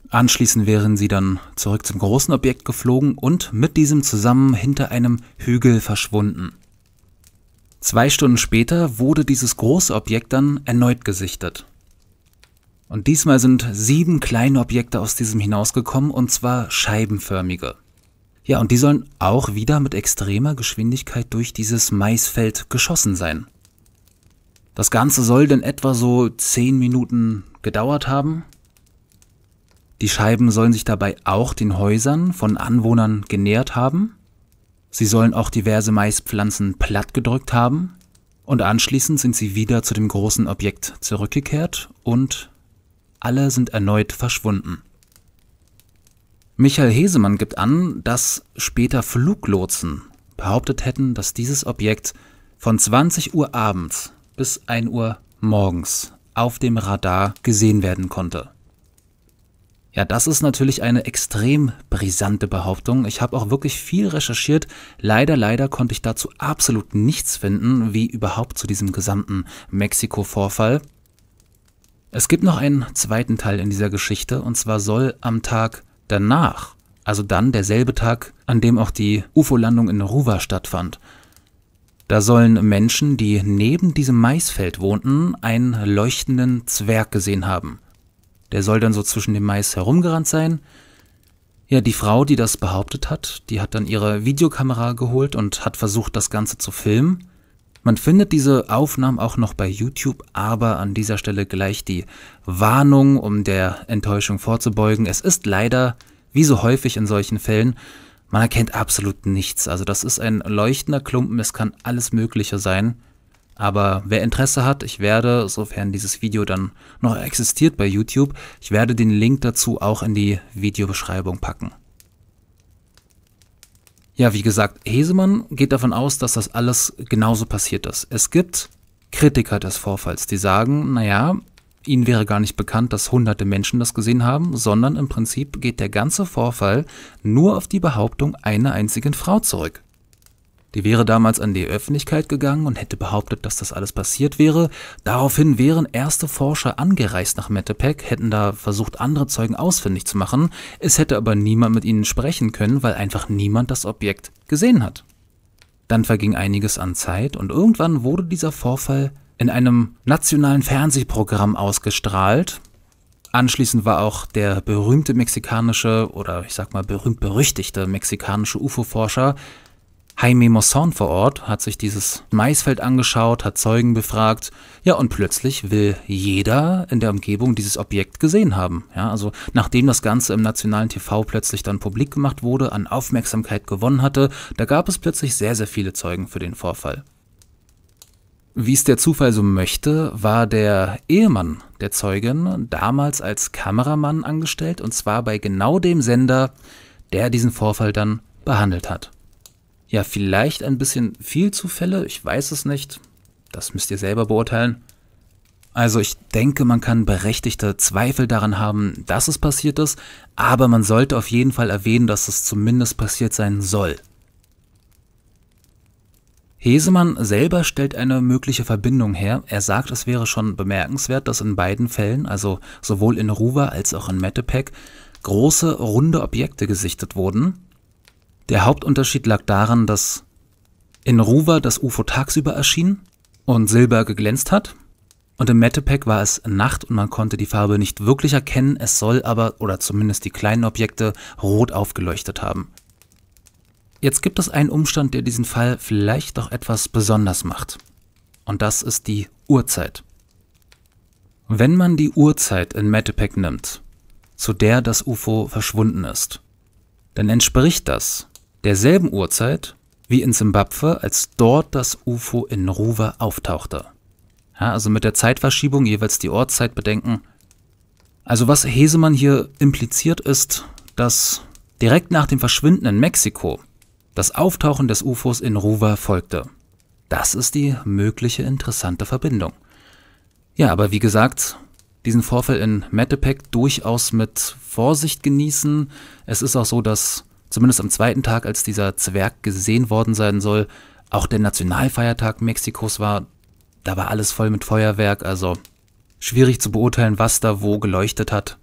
Anschließend wären sie dann zurück zum großen Objekt geflogen und mit diesem zusammen hinter einem Hügel verschwunden. Zwei Stunden später wurde dieses große Objekt dann erneut gesichtet. Und diesmal sind sieben kleine Objekte aus diesem hinausgekommen, und zwar scheibenförmige. Ja, und die sollen auch wieder mit extremer Geschwindigkeit durch dieses Maisfeld geschossen sein. Das Ganze soll denn etwa so zehn Minuten gedauert haben. Die Scheiben sollen sich dabei auch den Häusern von Anwohnern genähert haben. Sie sollen auch diverse Maispflanzen plattgedrückt haben. Und anschließend sind sie wieder zu dem großen Objekt zurückgekehrt und alle sind erneut verschwunden. Michael Hesemann gibt an, dass später Fluglotsen behauptet hätten, dass dieses Objekt von 20 Uhr abends bis 1 Uhr morgens auf dem Radar gesehen werden konnte. Ja, das ist natürlich eine extrem brisante Behauptung. Ich habe auch wirklich viel recherchiert. Leider, leider konnte ich dazu absolut nichts finden, wie überhaupt zu diesem gesamten Mexiko-Vorfall. Es gibt noch einen zweiten Teil in dieser Geschichte, und zwar soll am Tag danach, also dann derselbe Tag, an dem auch die UFO-Landung in Ruwa stattfand, da sollen Menschen, die neben diesem Maisfeld wohnten, einen leuchtenden Zwerg gesehen haben. Der soll dann so zwischen dem Mais herumgerannt sein. Ja, die Frau, die das behauptet hat, die hat dann ihre Videokamera geholt und hat versucht, das Ganze zu filmen. Man findet diese Aufnahmen auch noch bei YouTube, aber an dieser Stelle gleich die Warnung, um der Enttäuschung vorzubeugen. Es ist leider, wie so häufig in solchen Fällen, man erkennt absolut nichts. Also das ist ein leuchtender Klumpen, es kann alles Mögliche sein. Aber wer Interesse hat, ich werde, sofern dieses Video dann noch existiert bei YouTube, ich werde den Link dazu auch in die Videobeschreibung packen. Ja, wie gesagt, Hesemann geht davon aus, dass das alles genauso passiert ist. Es gibt Kritiker des Vorfalls, die sagen, naja, ihnen wäre gar nicht bekannt, dass hunderte Menschen das gesehen haben, sondern im Prinzip geht der ganze Vorfall nur auf die Behauptung einer einzigen Frau zurück. Die wäre damals an die Öffentlichkeit gegangen und hätte behauptet, dass das alles passiert wäre. Daraufhin wären erste Forscher angereist nach Metepec, hätten da versucht, andere Zeugen ausfindig zu machen. Es hätte aber niemand mit ihnen sprechen können, weil einfach niemand das Objekt gesehen hat. Dann verging einiges an Zeit und irgendwann wurde dieser Vorfall in einem nationalen Fernsehprogramm ausgestrahlt. Anschließend war auch der berühmte mexikanische oder ich sag mal berühmt berüchtigte mexikanische UFO-Forscher Jaime Mosson vor Ort, hat sich dieses Maisfeld angeschaut, hat Zeugen befragt. Ja, und plötzlich will jeder in der Umgebung dieses Objekt gesehen haben. Ja, also nachdem das Ganze im nationalen TV plötzlich dann publik gemacht wurde, an Aufmerksamkeit gewonnen hatte, da gab es plötzlich sehr, sehr viele Zeugen für den Vorfall. Wie es der Zufall so möchte, war der Ehemann der Zeugin damals als Kameramann angestellt und zwar bei genau dem Sender, der diesen Vorfall dann behandelt hat ja vielleicht ein bisschen viel Zufälle, ich weiß es nicht. Das müsst ihr selber beurteilen. Also ich denke, man kann berechtigte Zweifel daran haben, dass es passiert ist, aber man sollte auf jeden Fall erwähnen, dass es zumindest passiert sein soll. Hesemann selber stellt eine mögliche Verbindung her. Er sagt, es wäre schon bemerkenswert, dass in beiden Fällen, also sowohl in Ruwa als auch in Metepec, große runde Objekte gesichtet wurden, der Hauptunterschied lag daran, dass in Ruwa das UFO tagsüber erschien und silber geglänzt hat. Und im Metepec war es Nacht und man konnte die Farbe nicht wirklich erkennen, es soll aber, oder zumindest die kleinen Objekte, rot aufgeleuchtet haben. Jetzt gibt es einen Umstand, der diesen Fall vielleicht doch etwas besonders macht. Und das ist die Uhrzeit. Wenn man die Uhrzeit in Metepec nimmt, zu der das UFO verschwunden ist, dann entspricht das derselben Uhrzeit wie in Simbabwe, als dort das UFO in Ruwa auftauchte. Ja, also mit der Zeitverschiebung jeweils die Ortszeit bedenken. Also was Hesemann hier impliziert ist, dass direkt nach dem Verschwinden in Mexiko das Auftauchen des UFOs in Ruwa folgte. Das ist die mögliche interessante Verbindung. Ja, aber wie gesagt, diesen Vorfall in Metepec durchaus mit Vorsicht genießen. Es ist auch so, dass zumindest am zweiten Tag, als dieser Zwerg gesehen worden sein soll, auch der Nationalfeiertag Mexikos war. Da war alles voll mit Feuerwerk, also schwierig zu beurteilen, was da wo geleuchtet hat.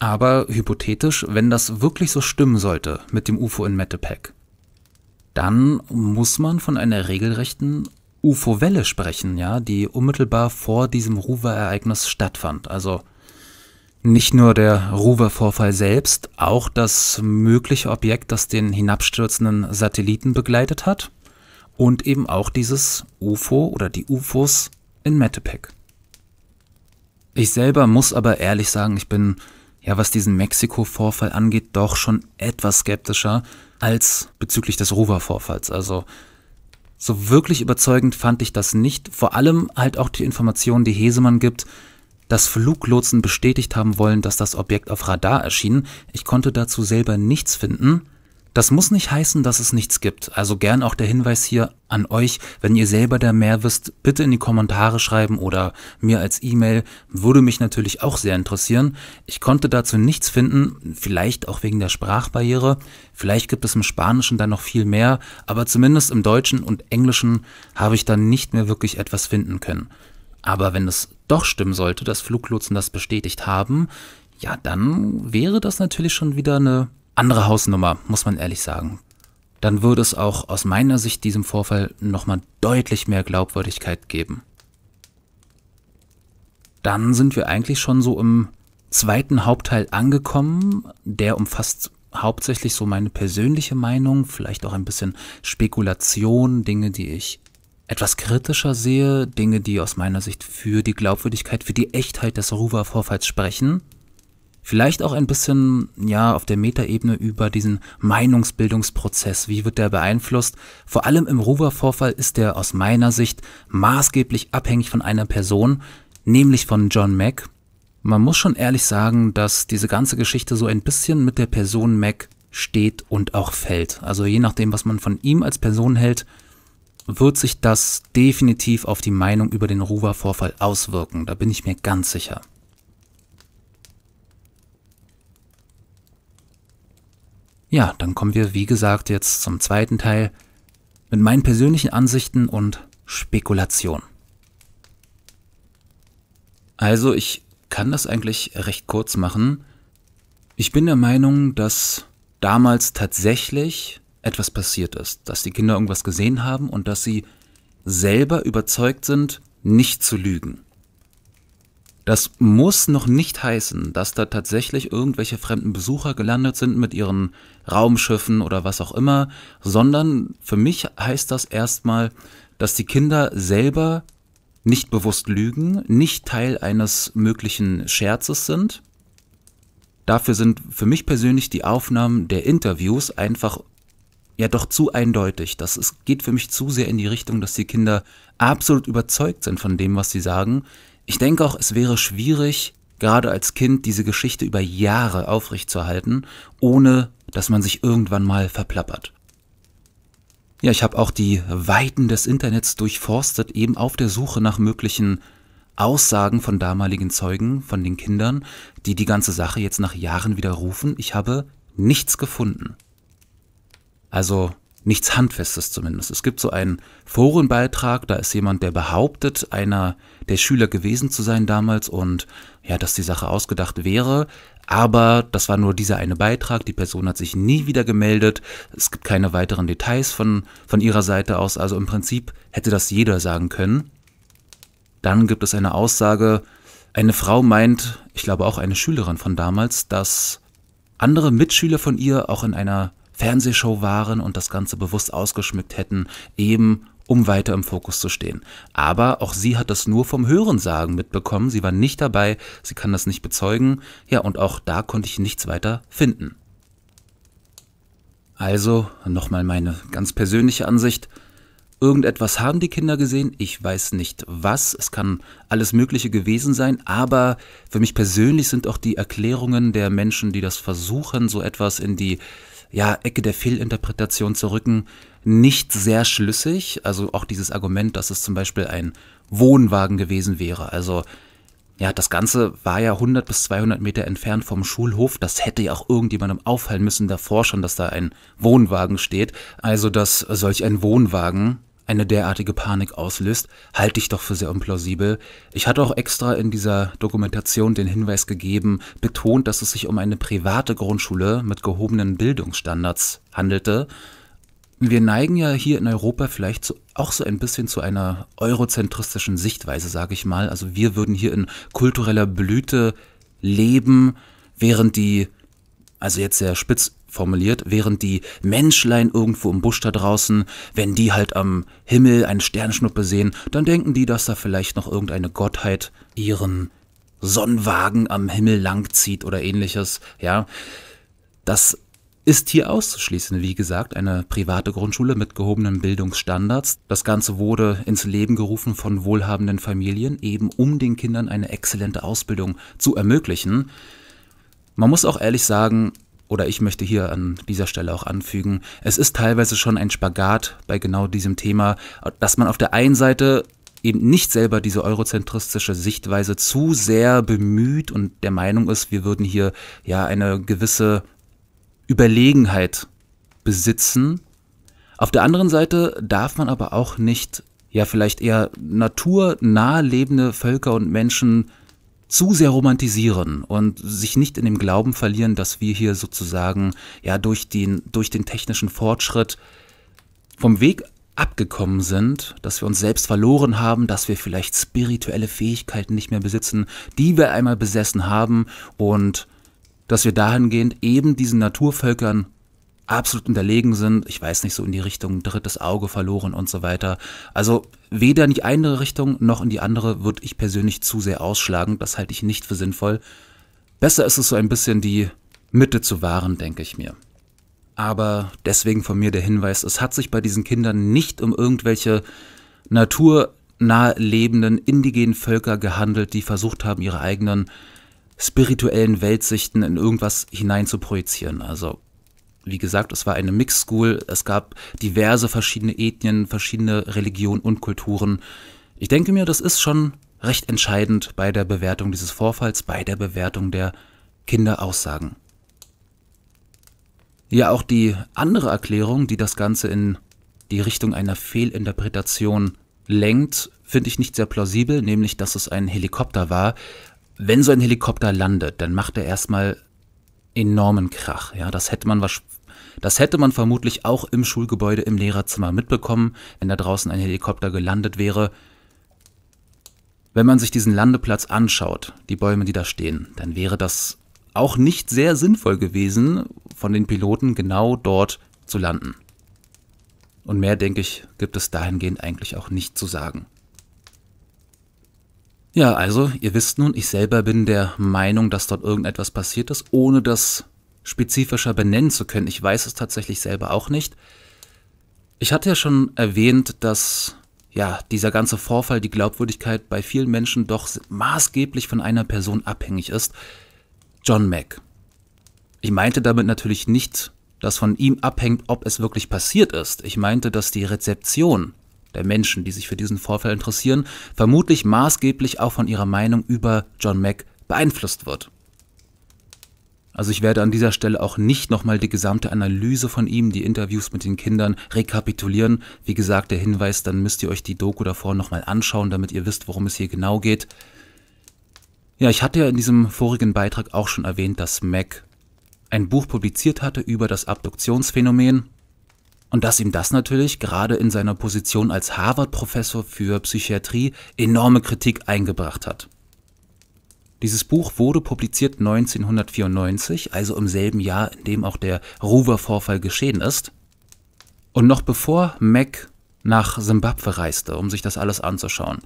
Aber hypothetisch, wenn das wirklich so stimmen sollte mit dem UFO in Metepec, dann muss man von einer regelrechten UFO-Welle sprechen, ja, die unmittelbar vor diesem Ruwa-Ereignis stattfand. Also nicht nur der Rover-Vorfall selbst, auch das mögliche Objekt, das den hinabstürzenden Satelliten begleitet hat und eben auch dieses UFO oder die UFOs in Metepec. Ich selber muss aber ehrlich sagen, ich bin ja, was diesen Mexiko-Vorfall angeht, doch schon etwas skeptischer als bezüglich des Rover-Vorfalls. Also so wirklich überzeugend fand ich das nicht. Vor allem halt auch die Informationen, die Hesemann gibt, dass Fluglotsen bestätigt haben wollen, dass das Objekt auf Radar erschien. Ich konnte dazu selber nichts finden. Das muss nicht heißen, dass es nichts gibt. Also gern auch der Hinweis hier an euch, wenn ihr selber da mehr wisst, bitte in die Kommentare schreiben oder mir als E-Mail. Würde mich natürlich auch sehr interessieren. Ich konnte dazu nichts finden, vielleicht auch wegen der Sprachbarriere. Vielleicht gibt es im Spanischen dann noch viel mehr, aber zumindest im Deutschen und Englischen habe ich dann nicht mehr wirklich etwas finden können. Aber wenn es doch stimmen sollte, dass Fluglotsen das bestätigt haben, ja, dann wäre das natürlich schon wieder eine andere Hausnummer, muss man ehrlich sagen. Dann würde es auch aus meiner Sicht diesem Vorfall nochmal deutlich mehr Glaubwürdigkeit geben. Dann sind wir eigentlich schon so im zweiten Hauptteil angekommen. Der umfasst hauptsächlich so meine persönliche Meinung, vielleicht auch ein bisschen Spekulation, Dinge, die ich etwas kritischer sehe, Dinge, die aus meiner Sicht für die Glaubwürdigkeit, für die Echtheit des Ruva-Vorfalls sprechen. Vielleicht auch ein bisschen, ja, auf der Metaebene über diesen Meinungsbildungsprozess. Wie wird der beeinflusst? Vor allem im Ruva-Vorfall ist der aus meiner Sicht maßgeblich abhängig von einer Person, nämlich von John Mack. Man muss schon ehrlich sagen, dass diese ganze Geschichte so ein bisschen mit der Person Mac steht und auch fällt. Also je nachdem, was man von ihm als Person hält, wird sich das definitiv auf die Meinung über den Ruwa-Vorfall auswirken. Da bin ich mir ganz sicher. Ja, dann kommen wir, wie gesagt, jetzt zum zweiten Teil mit meinen persönlichen Ansichten und Spekulationen. Also, ich kann das eigentlich recht kurz machen. Ich bin der Meinung, dass damals tatsächlich etwas passiert ist, dass die Kinder irgendwas gesehen haben und dass sie selber überzeugt sind, nicht zu lügen. Das muss noch nicht heißen, dass da tatsächlich irgendwelche fremden Besucher gelandet sind mit ihren Raumschiffen oder was auch immer, sondern für mich heißt das erstmal, dass die Kinder selber nicht bewusst lügen, nicht Teil eines möglichen Scherzes sind. Dafür sind für mich persönlich die Aufnahmen der Interviews einfach ja doch zu eindeutig. Das ist, geht für mich zu sehr in die Richtung, dass die Kinder absolut überzeugt sind von dem, was sie sagen. Ich denke auch, es wäre schwierig, gerade als Kind diese Geschichte über Jahre aufrechtzuerhalten, ohne dass man sich irgendwann mal verplappert. Ja, ich habe auch die Weiten des Internets durchforstet, eben auf der Suche nach möglichen Aussagen von damaligen Zeugen, von den Kindern, die die ganze Sache jetzt nach Jahren widerrufen. Ich habe nichts gefunden. Also nichts Handfestes zumindest. Es gibt so einen Forenbeitrag, da ist jemand, der behauptet, einer der Schüler gewesen zu sein damals und ja, dass die Sache ausgedacht wäre. Aber das war nur dieser eine Beitrag. Die Person hat sich nie wieder gemeldet. Es gibt keine weiteren Details von, von ihrer Seite aus. Also im Prinzip hätte das jeder sagen können. Dann gibt es eine Aussage. Eine Frau meint, ich glaube auch eine Schülerin von damals, dass andere Mitschüler von ihr auch in einer Fernsehshow waren und das Ganze bewusst ausgeschmückt hätten, eben um weiter im Fokus zu stehen. Aber auch sie hat das nur vom Hörensagen mitbekommen. Sie war nicht dabei, sie kann das nicht bezeugen. Ja, und auch da konnte ich nichts weiter finden. Also, nochmal meine ganz persönliche Ansicht. Irgendetwas haben die Kinder gesehen, ich weiß nicht was, es kann alles Mögliche gewesen sein, aber für mich persönlich sind auch die Erklärungen der Menschen, die das versuchen, so etwas in die ja, Ecke der Fehlinterpretation zu rücken, nicht sehr schlüssig. Also auch dieses Argument, dass es zum Beispiel ein Wohnwagen gewesen wäre. Also ja, das Ganze war ja 100 bis 200 Meter entfernt vom Schulhof. Das hätte ja auch irgendjemandem auffallen müssen davor schon, dass da ein Wohnwagen steht. Also, dass solch ein Wohnwagen eine derartige Panik auslöst, halte ich doch für sehr unplausibel. Ich hatte auch extra in dieser Dokumentation den Hinweis gegeben, betont, dass es sich um eine private Grundschule mit gehobenen Bildungsstandards handelte. Wir neigen ja hier in Europa vielleicht zu, auch so ein bisschen zu einer eurozentristischen Sichtweise, sage ich mal. Also wir würden hier in kultureller Blüte leben, während die, also jetzt sehr spitz formuliert, während die Menschlein irgendwo im Busch da draußen, wenn die halt am Himmel eine Sternschnuppe sehen, dann denken die, dass da vielleicht noch irgendeine Gottheit ihren Sonnenwagen am Himmel langzieht oder ähnliches, ja. Das ist hier auszuschließen, wie gesagt, eine private Grundschule mit gehobenen Bildungsstandards. Das Ganze wurde ins Leben gerufen von wohlhabenden Familien, eben um den Kindern eine exzellente Ausbildung zu ermöglichen. Man muss auch ehrlich sagen, oder ich möchte hier an dieser Stelle auch anfügen, es ist teilweise schon ein Spagat bei genau diesem Thema, dass man auf der einen Seite eben nicht selber diese eurozentristische Sichtweise zu sehr bemüht und der Meinung ist, wir würden hier ja eine gewisse Überlegenheit besitzen. Auf der anderen Seite darf man aber auch nicht ja vielleicht eher naturnahe lebende Völker und Menschen zu sehr romantisieren und sich nicht in dem Glauben verlieren, dass wir hier sozusagen ja durch den, durch den technischen Fortschritt vom Weg abgekommen sind, dass wir uns selbst verloren haben, dass wir vielleicht spirituelle Fähigkeiten nicht mehr besitzen, die wir einmal besessen haben und dass wir dahingehend eben diesen Naturvölkern absolut unterlegen sind. Ich weiß nicht, so in die Richtung drittes Auge verloren und so weiter. Also weder in die eine Richtung noch in die andere würde ich persönlich zu sehr ausschlagen. Das halte ich nicht für sinnvoll. Besser ist es so ein bisschen die Mitte zu wahren, denke ich mir. Aber deswegen von mir der Hinweis, es hat sich bei diesen Kindern nicht um irgendwelche naturnahe lebenden indigenen Völker gehandelt, die versucht haben, ihre eigenen spirituellen Weltsichten in irgendwas hinein Also wie gesagt, es war eine Mixed School. Es gab diverse verschiedene Ethnien, verschiedene Religionen und Kulturen. Ich denke mir, das ist schon recht entscheidend bei der Bewertung dieses Vorfalls, bei der Bewertung der Kinderaussagen. Ja, auch die andere Erklärung, die das Ganze in die Richtung einer Fehlinterpretation lenkt, finde ich nicht sehr plausibel, nämlich dass es ein Helikopter war. Wenn so ein Helikopter landet, dann macht er erstmal enormen Krach. Ja, das hätte man das hätte man vermutlich auch im Schulgebäude im Lehrerzimmer mitbekommen, wenn da draußen ein Helikopter gelandet wäre. Wenn man sich diesen Landeplatz anschaut, die Bäume, die da stehen, dann wäre das auch nicht sehr sinnvoll gewesen, von den Piloten genau dort zu landen. Und mehr, denke ich, gibt es dahingehend eigentlich auch nicht zu sagen. Ja, also, ihr wisst nun, ich selber bin der Meinung, dass dort irgendetwas passiert ist, ohne dass spezifischer benennen zu können. Ich weiß es tatsächlich selber auch nicht. Ich hatte ja schon erwähnt, dass ja, dieser ganze Vorfall, die Glaubwürdigkeit bei vielen Menschen doch maßgeblich von einer Person abhängig ist. John Mack. Ich meinte damit natürlich nicht, dass von ihm abhängt, ob es wirklich passiert ist. Ich meinte, dass die Rezeption der Menschen, die sich für diesen Vorfall interessieren, vermutlich maßgeblich auch von ihrer Meinung über John Mack beeinflusst wird. Also ich werde an dieser Stelle auch nicht nochmal die gesamte Analyse von ihm, die Interviews mit den Kindern rekapitulieren. Wie gesagt, der Hinweis, dann müsst ihr euch die Doku davor nochmal anschauen, damit ihr wisst, worum es hier genau geht. Ja, ich hatte ja in diesem vorigen Beitrag auch schon erwähnt, dass Mac ein Buch publiziert hatte über das Abduktionsphänomen und dass ihm das natürlich gerade in seiner Position als Harvard-Professor für Psychiatrie enorme Kritik eingebracht hat. Dieses Buch wurde publiziert 1994, also im selben Jahr, in dem auch der Ruwer-Vorfall geschehen ist. Und noch bevor Mac nach Simbabwe reiste, um sich das alles anzuschauen,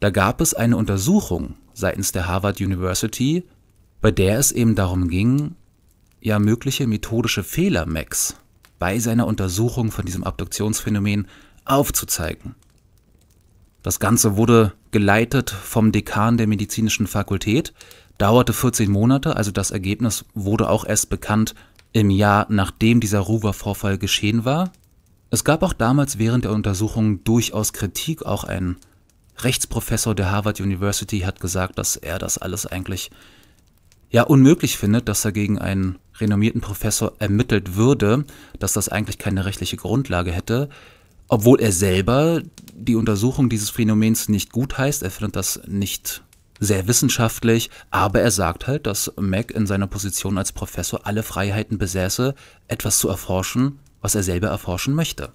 da gab es eine Untersuchung seitens der Harvard University, bei der es eben darum ging, ja mögliche methodische Fehler Macs bei seiner Untersuchung von diesem Abduktionsphänomen aufzuzeigen. Das Ganze wurde geleitet vom Dekan der medizinischen Fakultät, dauerte 14 Monate, also das Ergebnis wurde auch erst bekannt im Jahr, nachdem dieser ruber vorfall geschehen war. Es gab auch damals während der Untersuchung durchaus Kritik, auch ein Rechtsprofessor der Harvard University hat gesagt, dass er das alles eigentlich ja unmöglich findet, dass er gegen einen renommierten Professor ermittelt würde, dass das eigentlich keine rechtliche Grundlage hätte, obwohl er selber die Untersuchung dieses Phänomens nicht gut heißt. Er findet das nicht sehr wissenschaftlich, aber er sagt halt, dass Mac in seiner Position als Professor alle Freiheiten besäße, etwas zu erforschen, was er selber erforschen möchte.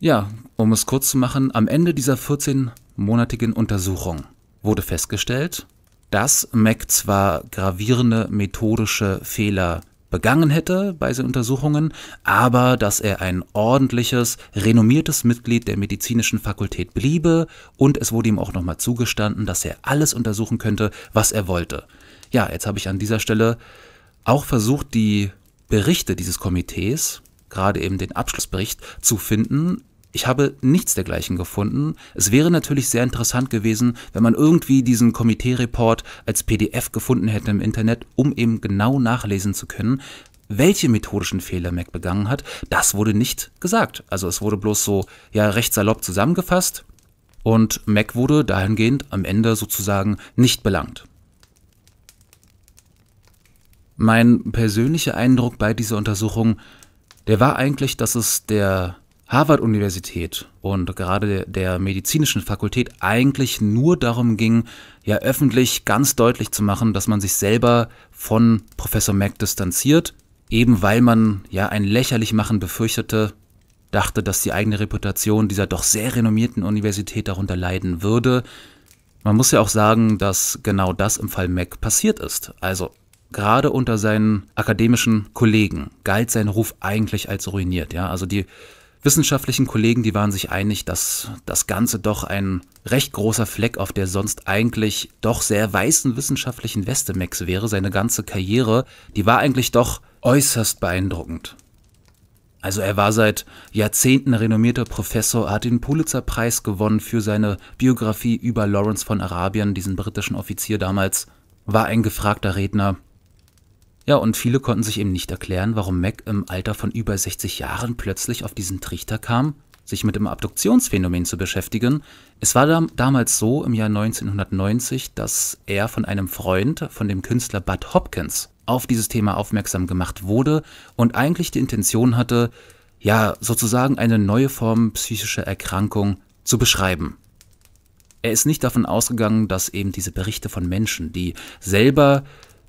Ja, um es kurz zu machen, am Ende dieser 14-monatigen Untersuchung wurde festgestellt, dass Mac zwar gravierende methodische Fehler begangen hätte bei den Untersuchungen, aber dass er ein ordentliches, renommiertes Mitglied der medizinischen Fakultät bliebe und es wurde ihm auch nochmal zugestanden, dass er alles untersuchen könnte, was er wollte. Ja, jetzt habe ich an dieser Stelle auch versucht, die Berichte dieses Komitees, gerade eben den Abschlussbericht, zu finden ich habe nichts dergleichen gefunden. Es wäre natürlich sehr interessant gewesen, wenn man irgendwie diesen Komitee-Report als PDF gefunden hätte im Internet, um eben genau nachlesen zu können, welche methodischen Fehler Mac begangen hat. Das wurde nicht gesagt. Also es wurde bloß so ja recht salopp zusammengefasst und Mac wurde dahingehend am Ende sozusagen nicht belangt. Mein persönlicher Eindruck bei dieser Untersuchung, der war eigentlich, dass es der Harvard-Universität und gerade der medizinischen Fakultät eigentlich nur darum ging, ja öffentlich ganz deutlich zu machen, dass man sich selber von Professor Mack distanziert, eben weil man ja ein lächerlich machen befürchtete, dachte, dass die eigene Reputation dieser doch sehr renommierten Universität darunter leiden würde. Man muss ja auch sagen, dass genau das im Fall Mack passiert ist. Also gerade unter seinen akademischen Kollegen galt sein Ruf eigentlich als ruiniert. Ja, also die wissenschaftlichen Kollegen, die waren sich einig, dass das Ganze doch ein recht großer Fleck auf der sonst eigentlich doch sehr weißen wissenschaftlichen Weste Max wäre. Seine ganze Karriere, die war eigentlich doch äußerst beeindruckend. Also er war seit Jahrzehnten renommierter Professor, hat den Pulitzer-Preis gewonnen für seine Biografie über Lawrence von Arabien, diesen britischen Offizier damals, war ein gefragter Redner, ja, und viele konnten sich eben nicht erklären, warum Mac im Alter von über 60 Jahren plötzlich auf diesen Trichter kam, sich mit dem Abduktionsphänomen zu beschäftigen. Es war dam damals so im Jahr 1990, dass er von einem Freund, von dem Künstler Bud Hopkins, auf dieses Thema aufmerksam gemacht wurde und eigentlich die Intention hatte, ja, sozusagen eine neue Form psychischer Erkrankung zu beschreiben. Er ist nicht davon ausgegangen, dass eben diese Berichte von Menschen, die selber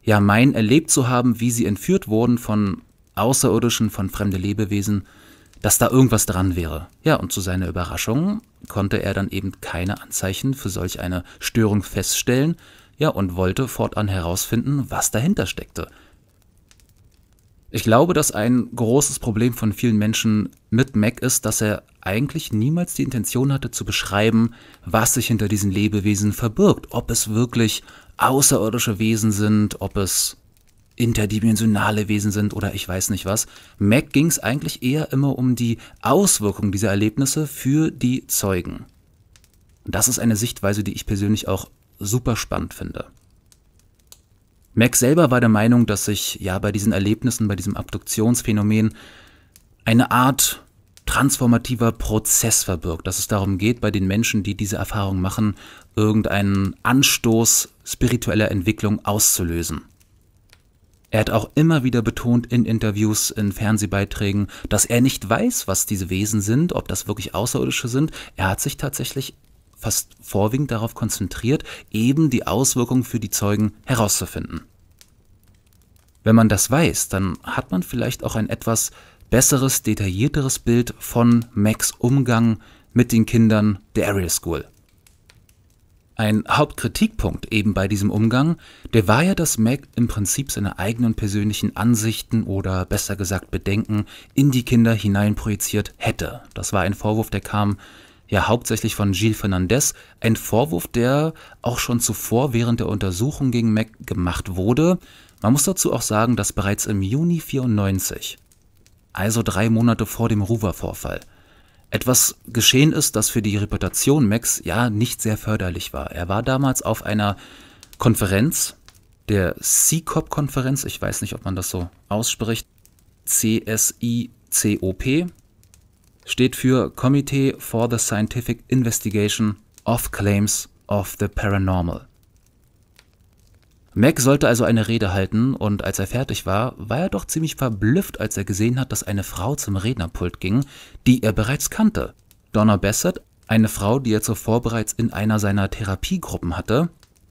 ja meinen, erlebt zu haben, wie sie entführt wurden von Außerirdischen, von fremden Lebewesen, dass da irgendwas dran wäre. Ja, und zu seiner Überraschung konnte er dann eben keine Anzeichen für solch eine Störung feststellen, ja, und wollte fortan herausfinden, was dahinter steckte. Ich glaube, dass ein großes Problem von vielen Menschen mit Mac ist, dass er eigentlich niemals die Intention hatte zu beschreiben, was sich hinter diesen Lebewesen verbirgt, ob es wirklich außerirdische Wesen sind, ob es interdimensionale Wesen sind oder ich weiß nicht was. Mac ging es eigentlich eher immer um die Auswirkungen dieser Erlebnisse für die Zeugen. Das ist eine Sichtweise, die ich persönlich auch super spannend finde. Mac selber war der Meinung, dass sich ja bei diesen Erlebnissen, bei diesem Abduktionsphänomen eine Art transformativer Prozess verbirgt, dass es darum geht, bei den Menschen, die diese Erfahrung machen, irgendeinen Anstoß spiritueller Entwicklung auszulösen. Er hat auch immer wieder betont in Interviews, in Fernsehbeiträgen, dass er nicht weiß, was diese Wesen sind, ob das wirklich Außerirdische sind. Er hat sich tatsächlich fast vorwiegend darauf konzentriert, eben die Auswirkungen für die Zeugen herauszufinden. Wenn man das weiß, dann hat man vielleicht auch ein etwas besseres, detaillierteres Bild von Macs Umgang mit den Kindern der Ariel School. Ein Hauptkritikpunkt eben bei diesem Umgang, der war ja, dass Mac im Prinzip seine eigenen persönlichen Ansichten oder besser gesagt Bedenken in die Kinder hineinprojiziert hätte. Das war ein Vorwurf, der kam ja hauptsächlich von Gilles Fernandez, ein Vorwurf, der auch schon zuvor während der Untersuchung gegen Mac gemacht wurde. Man muss dazu auch sagen, dass bereits im Juni 94 also drei Monate vor dem Ruwer-Vorfall. Etwas geschehen ist, das für die Reputation Max ja nicht sehr förderlich war. Er war damals auf einer Konferenz, der CCOP-Konferenz, ich weiß nicht, ob man das so ausspricht, CSICOP, steht für Committee for the Scientific Investigation of Claims of the Paranormal. Mac sollte also eine Rede halten und als er fertig war, war er doch ziemlich verblüfft, als er gesehen hat, dass eine Frau zum Rednerpult ging, die er bereits kannte. Donna Bassett, eine Frau, die er zuvor bereits in einer seiner Therapiegruppen hatte.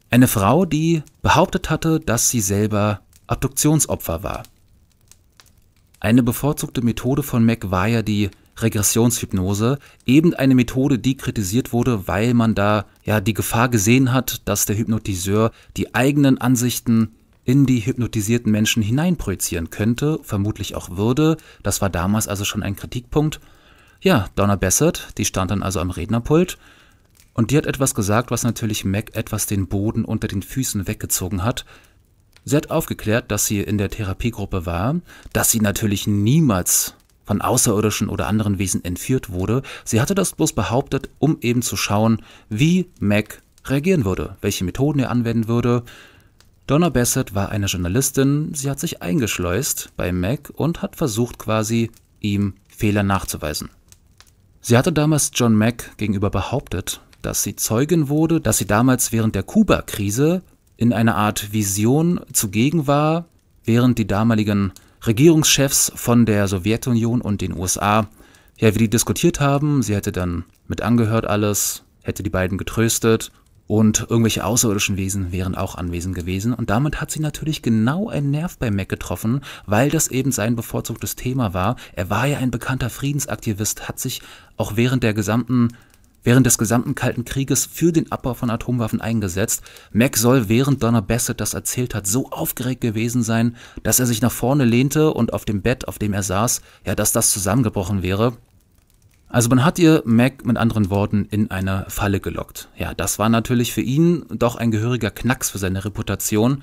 Eine Frau, die behauptet hatte, dass sie selber Abduktionsopfer war. Eine bevorzugte Methode von Mac war ja die Regressionshypnose eben eine Methode, die kritisiert wurde, weil man da ja die Gefahr gesehen hat, dass der Hypnotiseur die eigenen Ansichten in die hypnotisierten Menschen hineinprojizieren könnte, vermutlich auch würde. Das war damals also schon ein Kritikpunkt. Ja, Donna Bassett, die stand dann also am Rednerpult und die hat etwas gesagt, was natürlich Mac etwas den Boden unter den Füßen weggezogen hat. Sie hat aufgeklärt, dass sie in der Therapiegruppe war, dass sie natürlich niemals von Außerirdischen oder anderen Wesen entführt wurde. Sie hatte das bloß behauptet, um eben zu schauen, wie Mac reagieren würde, welche Methoden er anwenden würde. Donna Bassett war eine Journalistin, sie hat sich eingeschleust bei Mac und hat versucht quasi, ihm Fehler nachzuweisen. Sie hatte damals John Mac gegenüber behauptet, dass sie Zeugin wurde, dass sie damals während der Kuba-Krise in einer Art Vision zugegen war, während die damaligen Regierungschefs von der Sowjetunion und den USA, ja, wie die diskutiert haben. Sie hätte dann mit angehört alles, hätte die beiden getröstet und irgendwelche außerirdischen Wesen wären auch anwesend gewesen. Und damit hat sie natürlich genau einen Nerv bei Mac getroffen, weil das eben sein bevorzugtes Thema war. Er war ja ein bekannter Friedensaktivist, hat sich auch während der gesamten während des gesamten Kalten Krieges für den Abbau von Atomwaffen eingesetzt. Mac soll, während Donna Bassett das erzählt hat, so aufgeregt gewesen sein, dass er sich nach vorne lehnte und auf dem Bett, auf dem er saß, ja, dass das zusammengebrochen wäre. Also man hat ihr Mac mit anderen Worten in eine Falle gelockt. Ja, das war natürlich für ihn doch ein gehöriger Knacks für seine Reputation.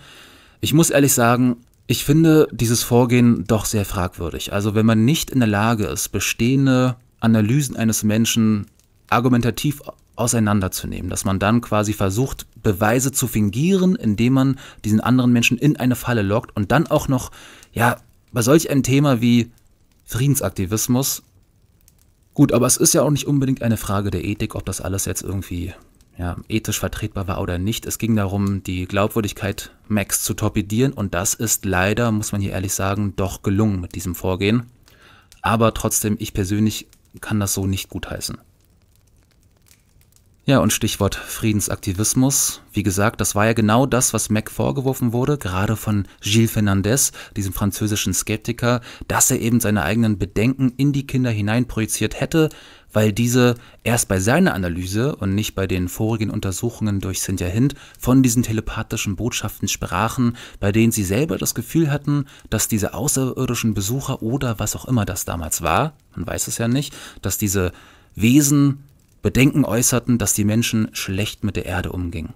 Ich muss ehrlich sagen, ich finde dieses Vorgehen doch sehr fragwürdig. Also wenn man nicht in der Lage ist, bestehende Analysen eines Menschen argumentativ auseinanderzunehmen, dass man dann quasi versucht, Beweise zu fingieren, indem man diesen anderen Menschen in eine Falle lockt und dann auch noch, ja, bei solch einem Thema wie Friedensaktivismus. Gut, aber es ist ja auch nicht unbedingt eine Frage der Ethik, ob das alles jetzt irgendwie ja, ethisch vertretbar war oder nicht. Es ging darum, die Glaubwürdigkeit Max zu torpedieren und das ist leider, muss man hier ehrlich sagen, doch gelungen mit diesem Vorgehen. Aber trotzdem, ich persönlich kann das so nicht gutheißen. Ja, und Stichwort Friedensaktivismus. Wie gesagt, das war ja genau das, was Mac vorgeworfen wurde, gerade von Gilles Fernandez, diesem französischen Skeptiker, dass er eben seine eigenen Bedenken in die Kinder hineinprojiziert hätte, weil diese erst bei seiner Analyse und nicht bei den vorigen Untersuchungen durch Cynthia Hind von diesen telepathischen Botschaften sprachen, bei denen sie selber das Gefühl hatten, dass diese außerirdischen Besucher oder was auch immer das damals war, man weiß es ja nicht, dass diese Wesen Bedenken äußerten, dass die Menschen schlecht mit der Erde umgingen.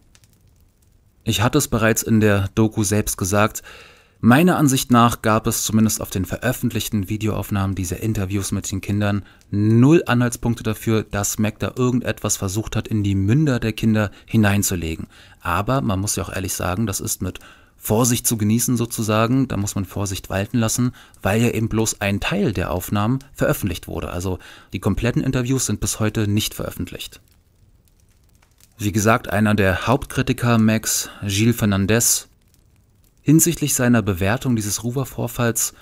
Ich hatte es bereits in der Doku selbst gesagt, meiner Ansicht nach gab es zumindest auf den veröffentlichten Videoaufnahmen dieser Interviews mit den Kindern null Anhaltspunkte dafür, dass Mac da irgendetwas versucht hat, in die Münder der Kinder hineinzulegen. Aber man muss ja auch ehrlich sagen, das ist mit Vorsicht zu genießen sozusagen. Da muss man Vorsicht walten lassen, weil ja eben bloß ein Teil der Aufnahmen veröffentlicht wurde. Also die kompletten Interviews sind bis heute nicht veröffentlicht. Wie gesagt, einer der Hauptkritiker Max, Gilles Fernandez, hinsichtlich seiner Bewertung dieses Ruwer-Vorfalls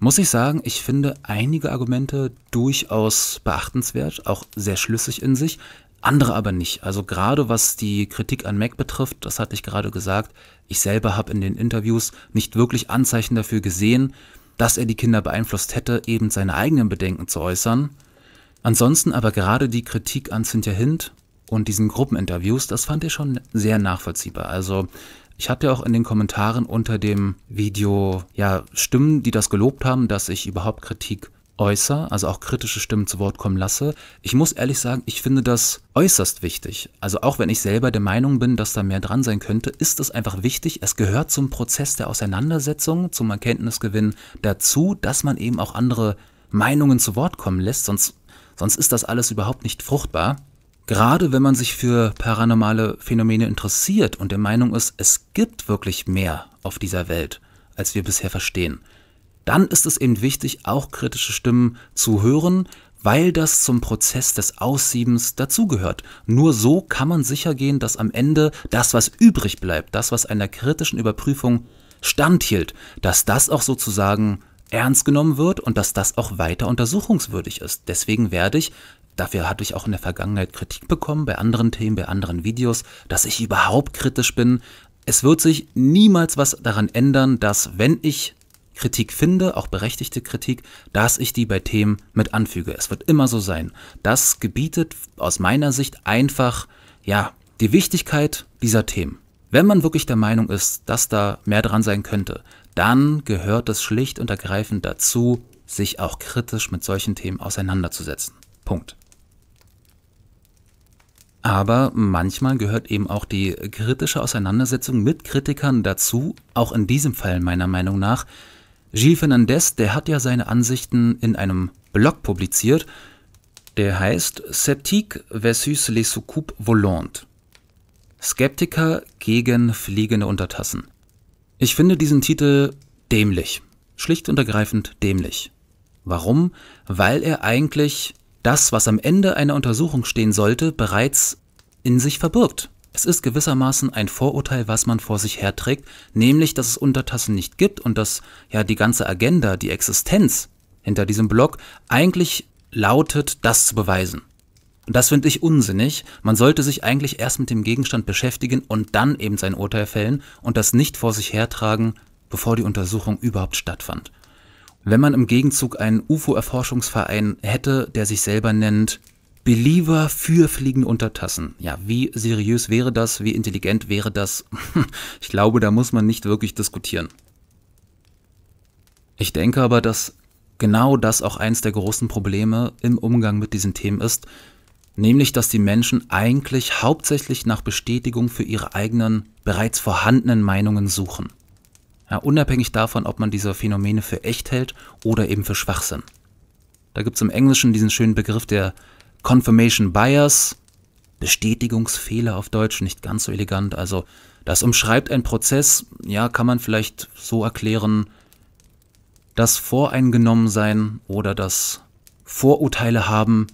muss ich sagen, ich finde einige Argumente durchaus beachtenswert, auch sehr schlüssig in sich, andere aber nicht. Also gerade was die Kritik an Mac betrifft, das hatte ich gerade gesagt, ich selber habe in den Interviews nicht wirklich Anzeichen dafür gesehen, dass er die Kinder beeinflusst hätte, eben seine eigenen Bedenken zu äußern. Ansonsten aber gerade die Kritik an Cynthia Hind und diesen Gruppeninterviews, das fand ich schon sehr nachvollziehbar. Also ich hatte auch in den Kommentaren unter dem Video ja Stimmen, die das gelobt haben, dass ich überhaupt Kritik äußere, also auch kritische Stimmen zu Wort kommen lasse. Ich muss ehrlich sagen, ich finde das äußerst wichtig. Also auch wenn ich selber der Meinung bin, dass da mehr dran sein könnte, ist es einfach wichtig, es gehört zum Prozess der Auseinandersetzung, zum Erkenntnisgewinn dazu, dass man eben auch andere Meinungen zu Wort kommen lässt, sonst, sonst ist das alles überhaupt nicht fruchtbar. Gerade wenn man sich für paranormale Phänomene interessiert und der Meinung ist, es gibt wirklich mehr auf dieser Welt, als wir bisher verstehen dann ist es eben wichtig, auch kritische Stimmen zu hören, weil das zum Prozess des Aussiebens dazugehört. Nur so kann man sichergehen, dass am Ende das, was übrig bleibt, das, was einer kritischen Überprüfung standhielt, dass das auch sozusagen ernst genommen wird und dass das auch weiter untersuchungswürdig ist. Deswegen werde ich, dafür hatte ich auch in der Vergangenheit Kritik bekommen, bei anderen Themen, bei anderen Videos, dass ich überhaupt kritisch bin. Es wird sich niemals was daran ändern, dass wenn ich Kritik finde, auch berechtigte Kritik, dass ich die bei Themen mit anfüge. Es wird immer so sein. Das gebietet aus meiner Sicht einfach, ja, die Wichtigkeit dieser Themen. Wenn man wirklich der Meinung ist, dass da mehr dran sein könnte, dann gehört es schlicht und ergreifend dazu, sich auch kritisch mit solchen Themen auseinanderzusetzen. Punkt. Aber manchmal gehört eben auch die kritische Auseinandersetzung mit Kritikern dazu, auch in diesem Fall meiner Meinung nach, Gilles Fernandez, der hat ja seine Ansichten in einem Blog publiziert, der heißt Sceptique versus les soucoupes volantes. Skeptiker gegen fliegende Untertassen. Ich finde diesen Titel dämlich. Schlicht und ergreifend dämlich. Warum? Weil er eigentlich das, was am Ende einer Untersuchung stehen sollte, bereits in sich verbirgt. Es ist gewissermaßen ein Vorurteil, was man vor sich herträgt, nämlich, dass es Untertassen nicht gibt und dass ja die ganze Agenda, die Existenz hinter diesem Blog eigentlich lautet, das zu beweisen. Und das finde ich unsinnig. Man sollte sich eigentlich erst mit dem Gegenstand beschäftigen und dann eben sein Urteil fällen und das nicht vor sich hertragen, bevor die Untersuchung überhaupt stattfand. Wenn man im Gegenzug einen UFO-Erforschungsverein hätte, der sich selber nennt Believer für fliegende Untertassen. Ja, wie seriös wäre das? Wie intelligent wäre das? ich glaube, da muss man nicht wirklich diskutieren. Ich denke aber, dass genau das auch eins der großen Probleme im Umgang mit diesen Themen ist, nämlich dass die Menschen eigentlich hauptsächlich nach Bestätigung für ihre eigenen, bereits vorhandenen Meinungen suchen. Ja, unabhängig davon, ob man diese Phänomene für echt hält oder eben für Schwachsinn. Da gibt es im Englischen diesen schönen Begriff der Confirmation Bias, Bestätigungsfehler auf Deutsch, nicht ganz so elegant. Also das umschreibt einen Prozess, ja, kann man vielleicht so erklären, das Voreingenommensein oder das Vorurteile haben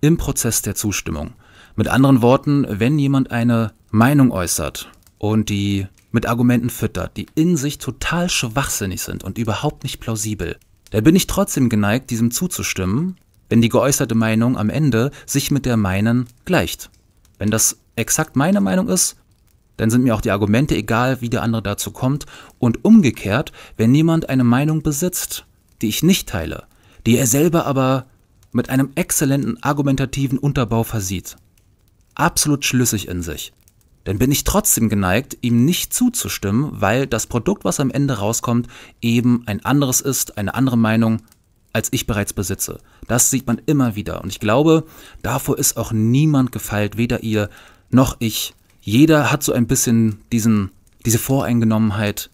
im Prozess der Zustimmung. Mit anderen Worten, wenn jemand eine Meinung äußert und die mit Argumenten füttert, die in sich total schwachsinnig sind und überhaupt nicht plausibel, da bin ich trotzdem geneigt, diesem zuzustimmen, wenn die geäußerte Meinung am Ende sich mit der meinen gleicht. Wenn das exakt meine Meinung ist, dann sind mir auch die Argumente egal, wie der andere dazu kommt. Und umgekehrt, wenn jemand eine Meinung besitzt, die ich nicht teile, die er selber aber mit einem exzellenten argumentativen Unterbau versieht, absolut schlüssig in sich, dann bin ich trotzdem geneigt, ihm nicht zuzustimmen, weil das Produkt, was am Ende rauskommt, eben ein anderes ist, eine andere Meinung, als ich bereits besitze. Das sieht man immer wieder. Und ich glaube, davor ist auch niemand gefeilt, weder ihr noch ich. Jeder hat so ein bisschen diesen, diese Voreingenommenheit.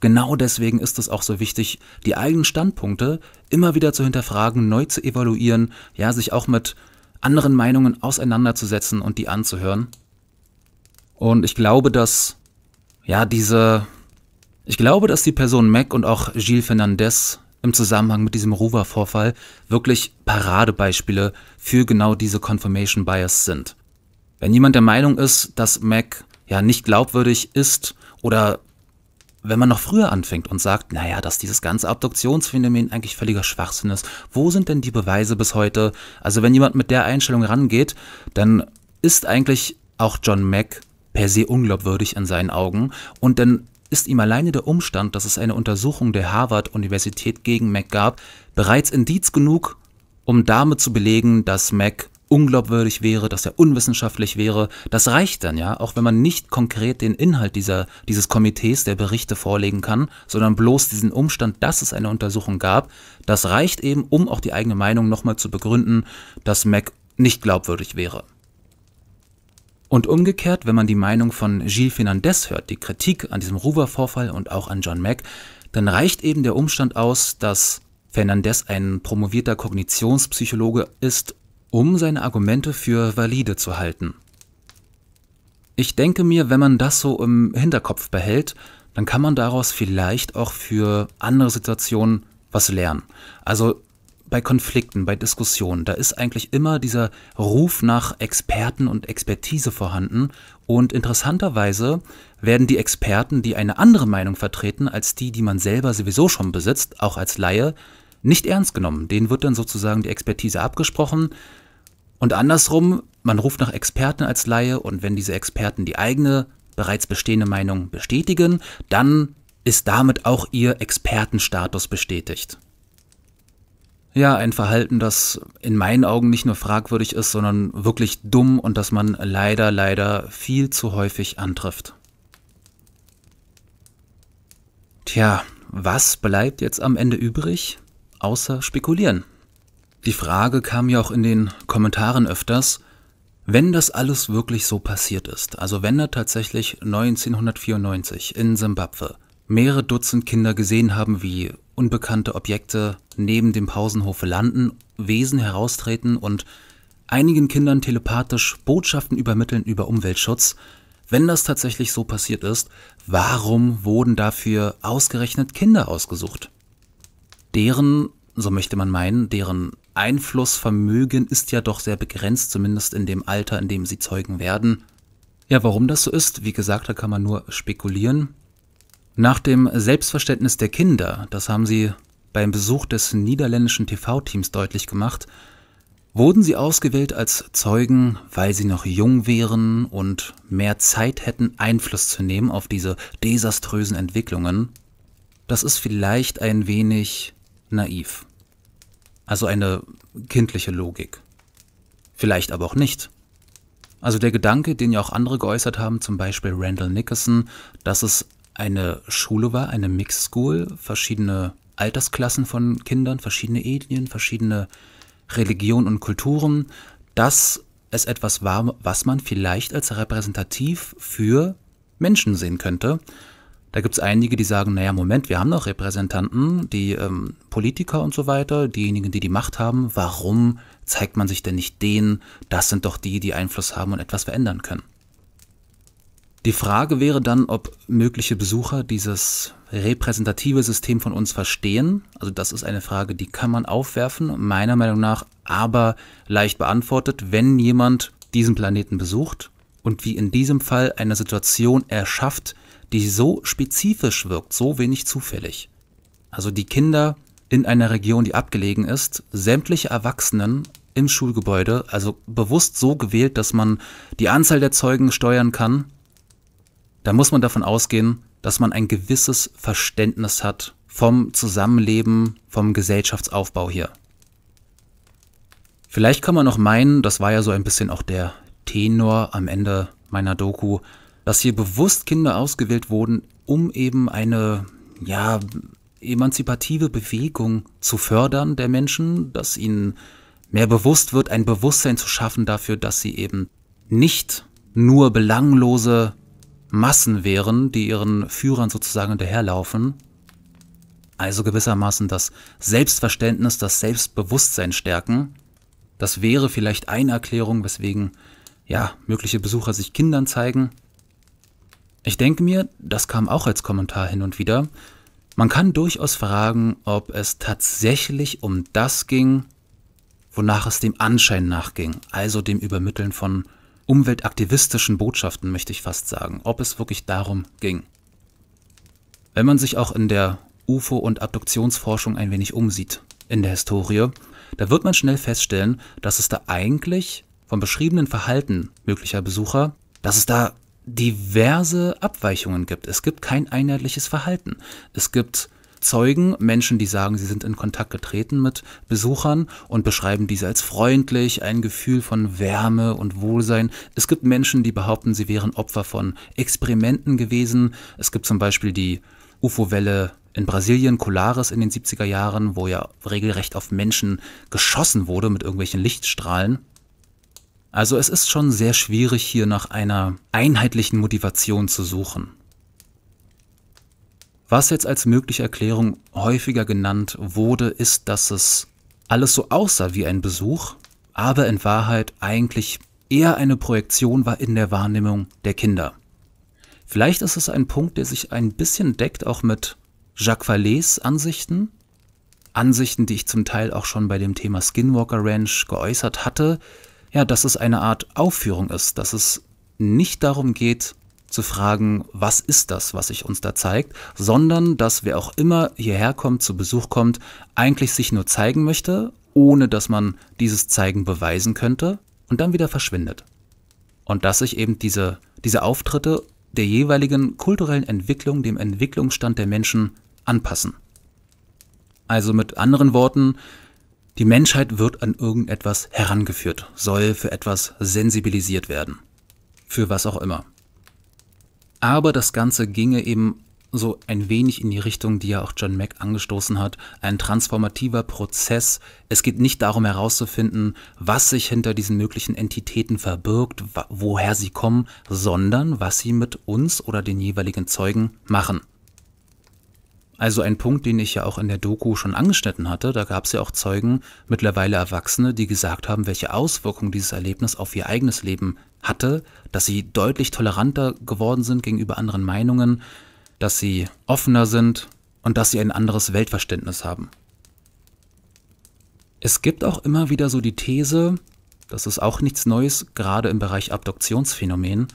Genau deswegen ist es auch so wichtig, die eigenen Standpunkte immer wieder zu hinterfragen, neu zu evaluieren, ja, sich auch mit anderen Meinungen auseinanderzusetzen und die anzuhören. Und ich glaube, dass, ja, diese, ich glaube, dass die Person Mac und auch Gilles Fernandez im Zusammenhang mit diesem Ruva-Vorfall wirklich Paradebeispiele für genau diese Confirmation Bias sind. Wenn jemand der Meinung ist, dass Mac ja nicht glaubwürdig ist oder wenn man noch früher anfängt und sagt, naja, dass dieses ganze Abduktionsphänomen eigentlich völliger Schwachsinn ist, wo sind denn die Beweise bis heute? Also wenn jemand mit der Einstellung rangeht, dann ist eigentlich auch John Mac per se unglaubwürdig in seinen Augen und dann ist ihm alleine der Umstand, dass es eine Untersuchung der Harvard-Universität gegen Mac gab, bereits Indiz genug, um damit zu belegen, dass Mac unglaubwürdig wäre, dass er unwissenschaftlich wäre. Das reicht dann, ja, auch wenn man nicht konkret den Inhalt dieser, dieses Komitees der Berichte vorlegen kann, sondern bloß diesen Umstand, dass es eine Untersuchung gab, das reicht eben, um auch die eigene Meinung nochmal zu begründen, dass Mac nicht glaubwürdig wäre. Und umgekehrt, wenn man die Meinung von Gilles Fernandez hört, die Kritik an diesem Ruwer-Vorfall und auch an John Mack, dann reicht eben der Umstand aus, dass Fernandez ein promovierter Kognitionspsychologe ist, um seine Argumente für valide zu halten. Ich denke mir, wenn man das so im Hinterkopf behält, dann kann man daraus vielleicht auch für andere Situationen was lernen. Also bei Konflikten, bei Diskussionen, da ist eigentlich immer dieser Ruf nach Experten und Expertise vorhanden. Und interessanterweise werden die Experten, die eine andere Meinung vertreten als die, die man selber sowieso schon besitzt, auch als Laie, nicht ernst genommen. Denen wird dann sozusagen die Expertise abgesprochen. Und andersrum, man ruft nach Experten als Laie und wenn diese Experten die eigene bereits bestehende Meinung bestätigen, dann ist damit auch ihr Expertenstatus bestätigt. Ja, ein Verhalten, das in meinen Augen nicht nur fragwürdig ist, sondern wirklich dumm und das man leider, leider viel zu häufig antrifft. Tja, was bleibt jetzt am Ende übrig, außer spekulieren? Die Frage kam ja auch in den Kommentaren öfters, wenn das alles wirklich so passiert ist, also wenn da tatsächlich 1994 in Simbabwe mehrere Dutzend Kinder gesehen haben, wie unbekannte Objekte neben dem Pausenhofe landen, Wesen heraustreten und einigen Kindern telepathisch Botschaften übermitteln über Umweltschutz. Wenn das tatsächlich so passiert ist, warum wurden dafür ausgerechnet Kinder ausgesucht? Deren, so möchte man meinen, deren Einflussvermögen ist ja doch sehr begrenzt, zumindest in dem Alter, in dem sie Zeugen werden. Ja, warum das so ist, wie gesagt, da kann man nur spekulieren. Nach dem Selbstverständnis der Kinder, das haben sie beim Besuch des niederländischen TV-Teams deutlich gemacht, wurden sie ausgewählt als Zeugen, weil sie noch jung wären und mehr Zeit hätten, Einfluss zu nehmen auf diese desaströsen Entwicklungen. Das ist vielleicht ein wenig naiv. Also eine kindliche Logik. Vielleicht aber auch nicht. Also der Gedanke, den ja auch andere geäußert haben, zum Beispiel Randall Nickerson, dass es eine Schule war, eine Mixed School, verschiedene Altersklassen von Kindern, verschiedene Ethnien, verschiedene Religionen und Kulturen, dass es etwas war, was man vielleicht als repräsentativ für Menschen sehen könnte. Da gibt es einige, die sagen, naja, Moment, wir haben noch Repräsentanten, die ähm, Politiker und so weiter, diejenigen, die die Macht haben, warum zeigt man sich denn nicht denen? Das sind doch die, die Einfluss haben und etwas verändern können. Die Frage wäre dann, ob mögliche Besucher dieses repräsentative System von uns verstehen. Also das ist eine Frage, die kann man aufwerfen, meiner Meinung nach aber leicht beantwortet, wenn jemand diesen Planeten besucht und wie in diesem Fall eine Situation erschafft, die so spezifisch wirkt, so wenig zufällig. Also die Kinder in einer Region, die abgelegen ist, sämtliche Erwachsenen im Schulgebäude, also bewusst so gewählt, dass man die Anzahl der Zeugen steuern kann da muss man davon ausgehen, dass man ein gewisses Verständnis hat vom Zusammenleben, vom Gesellschaftsaufbau hier. Vielleicht kann man noch meinen, das war ja so ein bisschen auch der Tenor am Ende meiner Doku, dass hier bewusst Kinder ausgewählt wurden, um eben eine, ja, emanzipative Bewegung zu fördern der Menschen, dass ihnen mehr bewusst wird, ein Bewusstsein zu schaffen dafür, dass sie eben nicht nur belanglose Massen wären, die ihren Führern sozusagen hinterherlaufen. Also gewissermaßen das Selbstverständnis, das Selbstbewusstsein stärken. Das wäre vielleicht eine Erklärung, weswegen ja, mögliche Besucher sich Kindern zeigen. Ich denke mir, das kam auch als Kommentar hin und wieder. Man kann durchaus fragen, ob es tatsächlich um das ging, wonach es dem Anschein nachging, also dem Übermitteln von umweltaktivistischen Botschaften, möchte ich fast sagen, ob es wirklich darum ging. Wenn man sich auch in der UFO- und Abduktionsforschung ein wenig umsieht in der Historie, da wird man schnell feststellen, dass es da eigentlich vom beschriebenen Verhalten möglicher Besucher, dass es da diverse Abweichungen gibt. Es gibt kein einheitliches Verhalten. Es gibt Zeugen, Menschen, die sagen, sie sind in Kontakt getreten mit Besuchern und beschreiben diese als freundlich, ein Gefühl von Wärme und Wohlsein. Es gibt Menschen, die behaupten, sie wären Opfer von Experimenten gewesen. Es gibt zum Beispiel die UFO-Welle in Brasilien, Colares in den 70er Jahren, wo ja regelrecht auf Menschen geschossen wurde mit irgendwelchen Lichtstrahlen. Also es ist schon sehr schwierig, hier nach einer einheitlichen Motivation zu suchen. Was jetzt als mögliche Erklärung häufiger genannt wurde, ist, dass es alles so aussah wie ein Besuch, aber in Wahrheit eigentlich eher eine Projektion war in der Wahrnehmung der Kinder. Vielleicht ist es ein Punkt, der sich ein bisschen deckt auch mit Jacques Vallées Ansichten. Ansichten, die ich zum Teil auch schon bei dem Thema Skinwalker Ranch geäußert hatte. Ja, dass es eine Art Aufführung ist, dass es nicht darum geht, zu fragen, was ist das, was sich uns da zeigt, sondern dass wer auch immer hierher kommt, zu Besuch kommt, eigentlich sich nur zeigen möchte, ohne dass man dieses Zeigen beweisen könnte und dann wieder verschwindet. Und dass sich eben diese, diese Auftritte der jeweiligen kulturellen Entwicklung, dem Entwicklungsstand der Menschen anpassen. Also mit anderen Worten, die Menschheit wird an irgendetwas herangeführt, soll für etwas sensibilisiert werden. Für was auch immer. Aber das Ganze ginge eben so ein wenig in die Richtung, die ja auch John Mack angestoßen hat, ein transformativer Prozess. Es geht nicht darum herauszufinden, was sich hinter diesen möglichen Entitäten verbirgt, woher sie kommen, sondern was sie mit uns oder den jeweiligen Zeugen machen. Also ein Punkt, den ich ja auch in der Doku schon angeschnitten hatte, da gab es ja auch Zeugen, mittlerweile Erwachsene, die gesagt haben, welche Auswirkungen dieses Erlebnis auf ihr eigenes Leben hatte, dass sie deutlich toleranter geworden sind gegenüber anderen Meinungen, dass sie offener sind und dass sie ein anderes Weltverständnis haben. Es gibt auch immer wieder so die These, das ist auch nichts Neues, gerade im Bereich Abduktionsphänomen,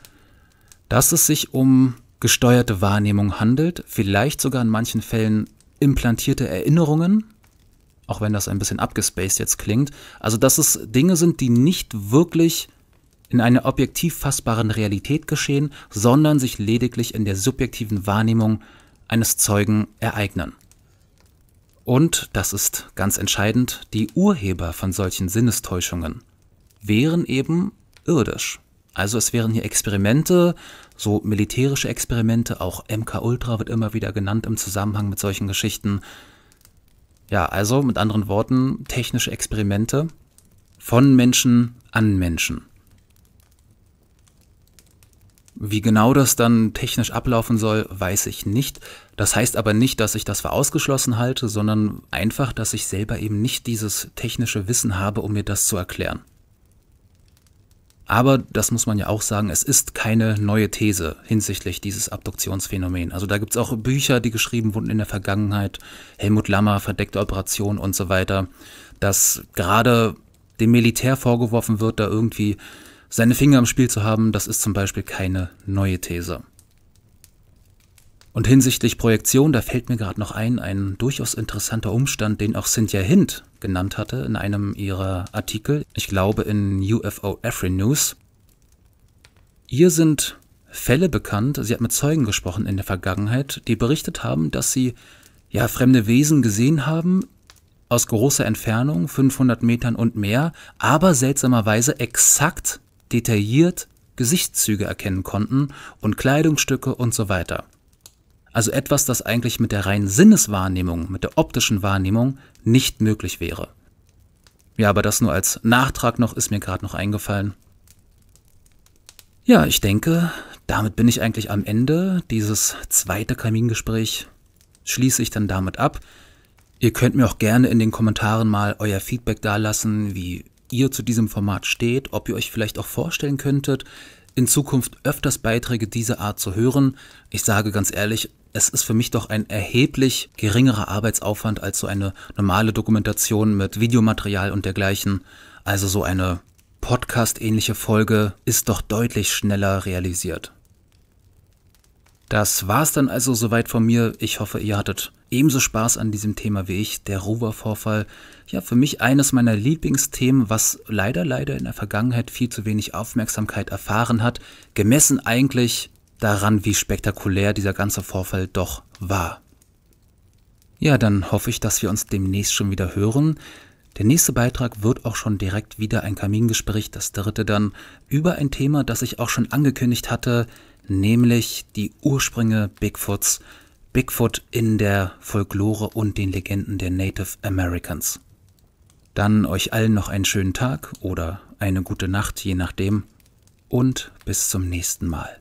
dass es sich um gesteuerte Wahrnehmung handelt, vielleicht sogar in manchen Fällen implantierte Erinnerungen, auch wenn das ein bisschen abgespaced jetzt klingt. Also dass es Dinge sind, die nicht wirklich in einer objektiv fassbaren Realität geschehen, sondern sich lediglich in der subjektiven Wahrnehmung eines Zeugen ereignen. Und, das ist ganz entscheidend, die Urheber von solchen Sinnestäuschungen wären eben irdisch. Also es wären hier Experimente, so militärische Experimente, auch MK Ultra wird immer wieder genannt im Zusammenhang mit solchen Geschichten. Ja, also mit anderen Worten, technische Experimente von Menschen an Menschen. Wie genau das dann technisch ablaufen soll, weiß ich nicht. Das heißt aber nicht, dass ich das für ausgeschlossen halte, sondern einfach, dass ich selber eben nicht dieses technische Wissen habe, um mir das zu erklären. Aber das muss man ja auch sagen, es ist keine neue These hinsichtlich dieses Abduktionsphänomen. Also da gibt es auch Bücher, die geschrieben wurden in der Vergangenheit, Helmut Lammer, verdeckte Operation und so weiter, dass gerade dem Militär vorgeworfen wird, da irgendwie seine Finger im Spiel zu haben, das ist zum Beispiel keine neue These. Und hinsichtlich Projektion, da fällt mir gerade noch ein, ein durchaus interessanter Umstand, den auch Cynthia Hind genannt hatte in einem ihrer Artikel, ich glaube in UFO Every News. Ihr sind Fälle bekannt, sie hat mit Zeugen gesprochen in der Vergangenheit, die berichtet haben, dass sie ja fremde Wesen gesehen haben, aus großer Entfernung, 500 Metern und mehr, aber seltsamerweise exakt detailliert Gesichtszüge erkennen konnten und Kleidungsstücke und so weiter. Also etwas, das eigentlich mit der reinen Sinneswahrnehmung, mit der optischen Wahrnehmung nicht möglich wäre. Ja, aber das nur als Nachtrag noch ist mir gerade noch eingefallen. Ja, ich denke, damit bin ich eigentlich am Ende. Dieses zweite Kamingespräch schließe ich dann damit ab. Ihr könnt mir auch gerne in den Kommentaren mal euer Feedback dalassen, wie ihr zu diesem Format steht, ob ihr euch vielleicht auch vorstellen könntet, in Zukunft öfters Beiträge dieser Art zu hören. Ich sage ganz ehrlich, es ist für mich doch ein erheblich geringerer Arbeitsaufwand als so eine normale Dokumentation mit Videomaterial und dergleichen. Also so eine Podcast-ähnliche Folge ist doch deutlich schneller realisiert. Das war's dann also soweit von mir. Ich hoffe, ihr hattet ebenso Spaß an diesem Thema wie ich. Der Rover-Vorfall, ja, für mich eines meiner Lieblingsthemen, was leider, leider in der Vergangenheit viel zu wenig Aufmerksamkeit erfahren hat, gemessen eigentlich daran, wie spektakulär dieser ganze Vorfall doch war. Ja, dann hoffe ich, dass wir uns demnächst schon wieder hören. Der nächste Beitrag wird auch schon direkt wieder ein Kamingespräch, das dritte dann, über ein Thema, das ich auch schon angekündigt hatte, nämlich die Ursprünge Bigfoots, Bigfoot in der Folklore und den Legenden der Native Americans. Dann euch allen noch einen schönen Tag oder eine gute Nacht, je nachdem, und bis zum nächsten Mal.